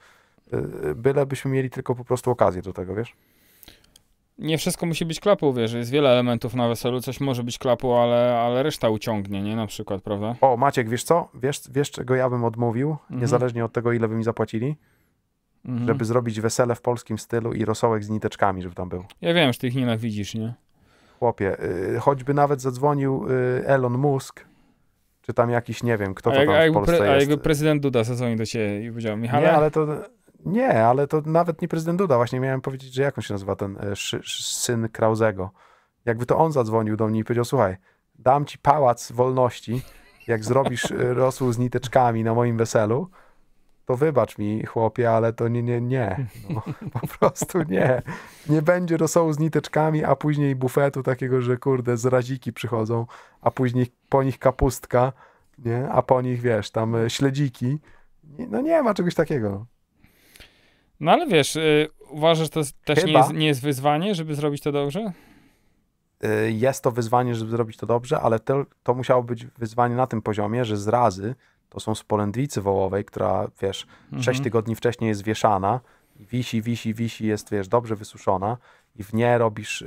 y, byle byśmy mieli tylko po prostu okazję do tego, wiesz? Nie wszystko musi być klapą, wiesz, jest wiele elementów na weselu, coś może być klapą, ale, ale reszta uciągnie, nie? Na przykład, prawda? O, Maciek, wiesz co? Wiesz, wiesz czego ja bym odmówił, mhm. niezależnie od tego, ile by mi zapłacili? Mhm. Żeby zrobić wesele w polskim stylu i rosołek z niteczkami, żeby tam był. Ja wiem, że ty ich nienawidzisz, nie? Chłopie, y, choćby nawet zadzwonił y, Elon Musk, czy tam jakiś, nie wiem, kto to tam a, a w Polsce pre, jest. A jego prezydent Duda zadzwonił do ciebie i powiedział, Michale... Nie, ale to, nie, ale to nawet nie prezydent Duda, właśnie miałem powiedzieć, że jak on się nazywa, ten e, syn Krauzego. Jakby to on zadzwonił do mnie i powiedział, słuchaj, dam ci pałac wolności, jak zrobisz e, rosół z niteczkami na moim weselu, to wybacz mi, chłopie, ale to nie, nie, nie. No, po prostu nie. Nie będzie rosołu z niteczkami, a później bufetu takiego, że kurde, z raziki przychodzą, a później po nich kapustka, nie? a po nich, wiesz, tam e, śledziki. No nie ma czegoś takiego. No ale wiesz, yy, uważasz, że to też nie jest, nie jest, wyzwanie, żeby zrobić to dobrze? Yy, jest to wyzwanie, żeby zrobić to dobrze, ale to, to musiało być wyzwanie na tym poziomie, że zrazy to są z polędwicy wołowej, która wiesz, mhm. 6 tygodni wcześniej jest wieszana, wisi, wisi, wisi, jest wiesz, dobrze wysuszona i w nie robisz y,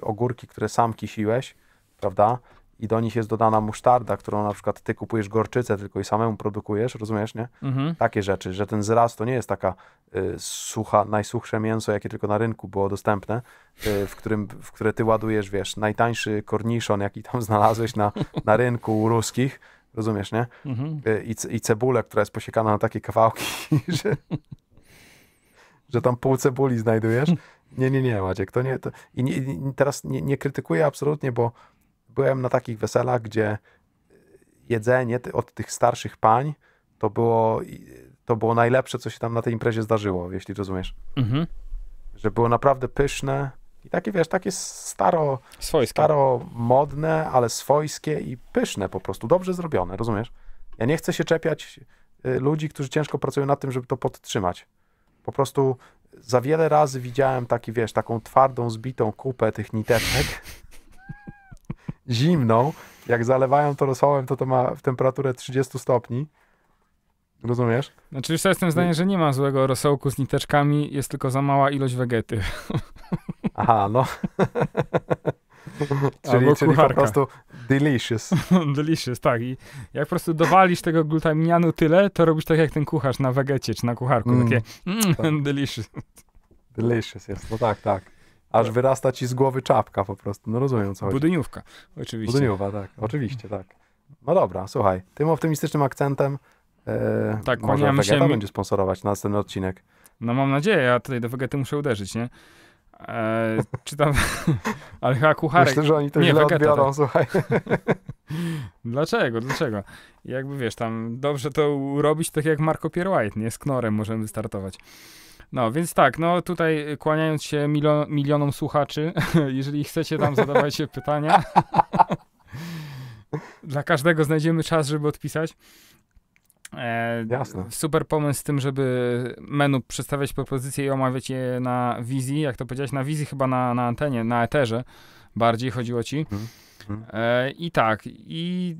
y, ogórki, które sam kisiłeś, prawda? I do nich jest dodana musztarda, którą na przykład ty kupujesz gorczycę tylko i samemu produkujesz, rozumiesz, nie? Mhm. Takie rzeczy, że ten zraz to nie jest taka y, sucha, najsuchsze mięso, jakie tylko na rynku było dostępne, y, w, którym, w które ty ładujesz, wiesz, najtańszy korniszon, jaki tam znalazłeś na, na rynku u ruskich, Rozumiesz, nie? Mhm. Y, I, I cebulę, która jest posiekana na takie kawałki, że, że tam pół cebuli znajdujesz. Nie, nie, nie, Maciek, to nie. To, I nie, nie, teraz nie, nie krytykuję absolutnie, bo byłem na takich weselach, gdzie y, jedzenie od tych starszych pań to było, to było najlepsze, co się tam na tej imprezie zdarzyło, jeśli rozumiesz. Mhm. Że było naprawdę pyszne, i takie, wiesz, takie staro, swojskie. staro modne, ale swojskie i pyszne po prostu, dobrze zrobione, rozumiesz? Ja nie chcę się czepiać y, ludzi, którzy ciężko pracują nad tym, żeby to podtrzymać. Po prostu za wiele razy widziałem taki, wiesz, taką twardą, zbitą kupę tych niteczek, zimną, jak zalewają to rosołem, to to ma temperaturę 30 stopni Rozumiesz? Znaczy, wiesz, ja jestem zdania, że nie ma złego rosołku z niteczkami, jest tylko za mała ilość wegety. Aha, no. czyli, Albo czyli po prostu delicious. delicious, tak. I jak po prostu dowalisz tego glutaminianu tyle, to robisz tak jak ten kucharz na wegecie czy na kucharku. Mm, takie mm, tak. delicious. Delicious jest, no tak, tak. Aż tak. wyrasta ci z głowy czapka po prostu, no rozumiem co chodzi. Budyniówka, oczywiście. Budyniowa, tak, oczywiście, tak. No dobra, słuchaj, tym optymistycznym akcentem E, tak, może Vegeta się... będzie sponsorować ten odcinek. No mam nadzieję, ja tutaj do Vegety muszę uderzyć, nie? E, czy czytam, ale chyba kucharek... Myślę, że oni to nie, źle Vegeta, odbiorą, tak. słuchaj. Dlaczego, dlaczego? Jakby wiesz, tam dobrze to robić tak jak Marco Pierwhite, nie? Z Knorem możemy wystartować. No, więc tak, no tutaj kłaniając się milio milionom słuchaczy, jeżeli chcecie tam zadawać pytania, dla każdego znajdziemy czas, żeby odpisać. E, Jasne. Super pomysł z tym, żeby menu przedstawiać propozycje i omawiać je na wizji, jak to powiedziałeś, na wizji chyba na, na antenie, na eterze bardziej chodziło ci. Mhm. Mhm. E, I tak, i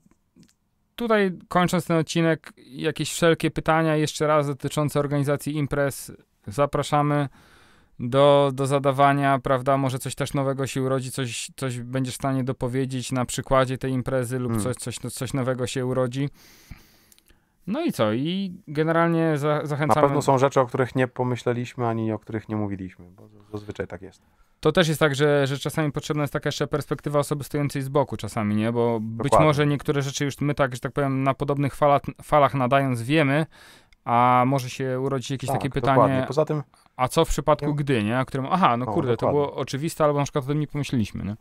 tutaj kończąc ten odcinek, jakieś wszelkie pytania jeszcze raz dotyczące organizacji imprez zapraszamy do, do zadawania, prawda? Może coś też nowego się urodzi, coś, coś będziesz w stanie dopowiedzieć na przykładzie tej imprezy lub hmm. coś, coś, coś nowego się urodzi. No i co? I generalnie za, zachęcamy. Na pewno są rzeczy, o których nie pomyśleliśmy, ani o których nie mówiliśmy, bo zazwyczaj tak jest. To też jest tak, że, że czasami potrzebna jest taka jeszcze perspektywa osoby stojącej z boku czasami, nie? Bo Dokładnie. być może niektóre rzeczy już my tak, że tak powiem, na podobnych falach, falach nadając wiemy, a może się urodzić jakieś tak, takie dokładnie. pytanie. Poza tym, a co w przypadku nie? gdy, nie? O którym, aha, no, no kurde, dokładnie. to było oczywiste, albo na przykład o tym nie pomyśleliśmy, nie?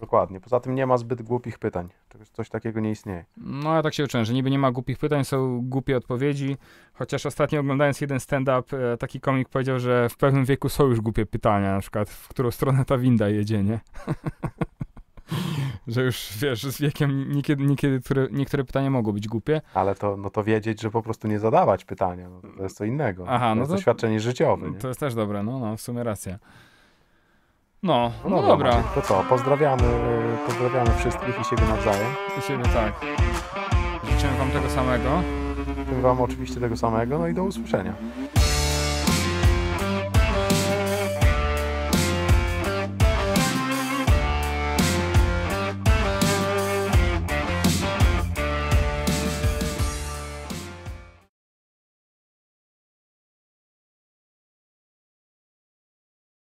Dokładnie. Poza tym nie ma zbyt głupich pytań. Coś takiego nie istnieje. No ja tak się uczę, że niby nie ma głupich pytań, są głupie odpowiedzi. Chociaż ostatnio oglądając jeden stand-up, e, taki komik powiedział, że w pewnym wieku są już głupie pytania, na przykład w którą stronę ta winda jedzie, nie? że już wiesz, z wiekiem niekiedy, niekiedy które, niektóre pytania mogą być głupie. Ale to, no to wiedzieć, że po prostu nie zadawać pytania, no to jest co innego. Aha, to no jest to, doświadczenie życiowe. Nie? To jest też dobre, no, no w sumie racja. No, no, no dobra. To co, pozdrawiamy, y, pozdrawiamy wszystkich i siebie nawzajem. I siebie tak. Życzymy Wam tego samego. Życzymy Wam oczywiście tego samego, no i do usłyszenia.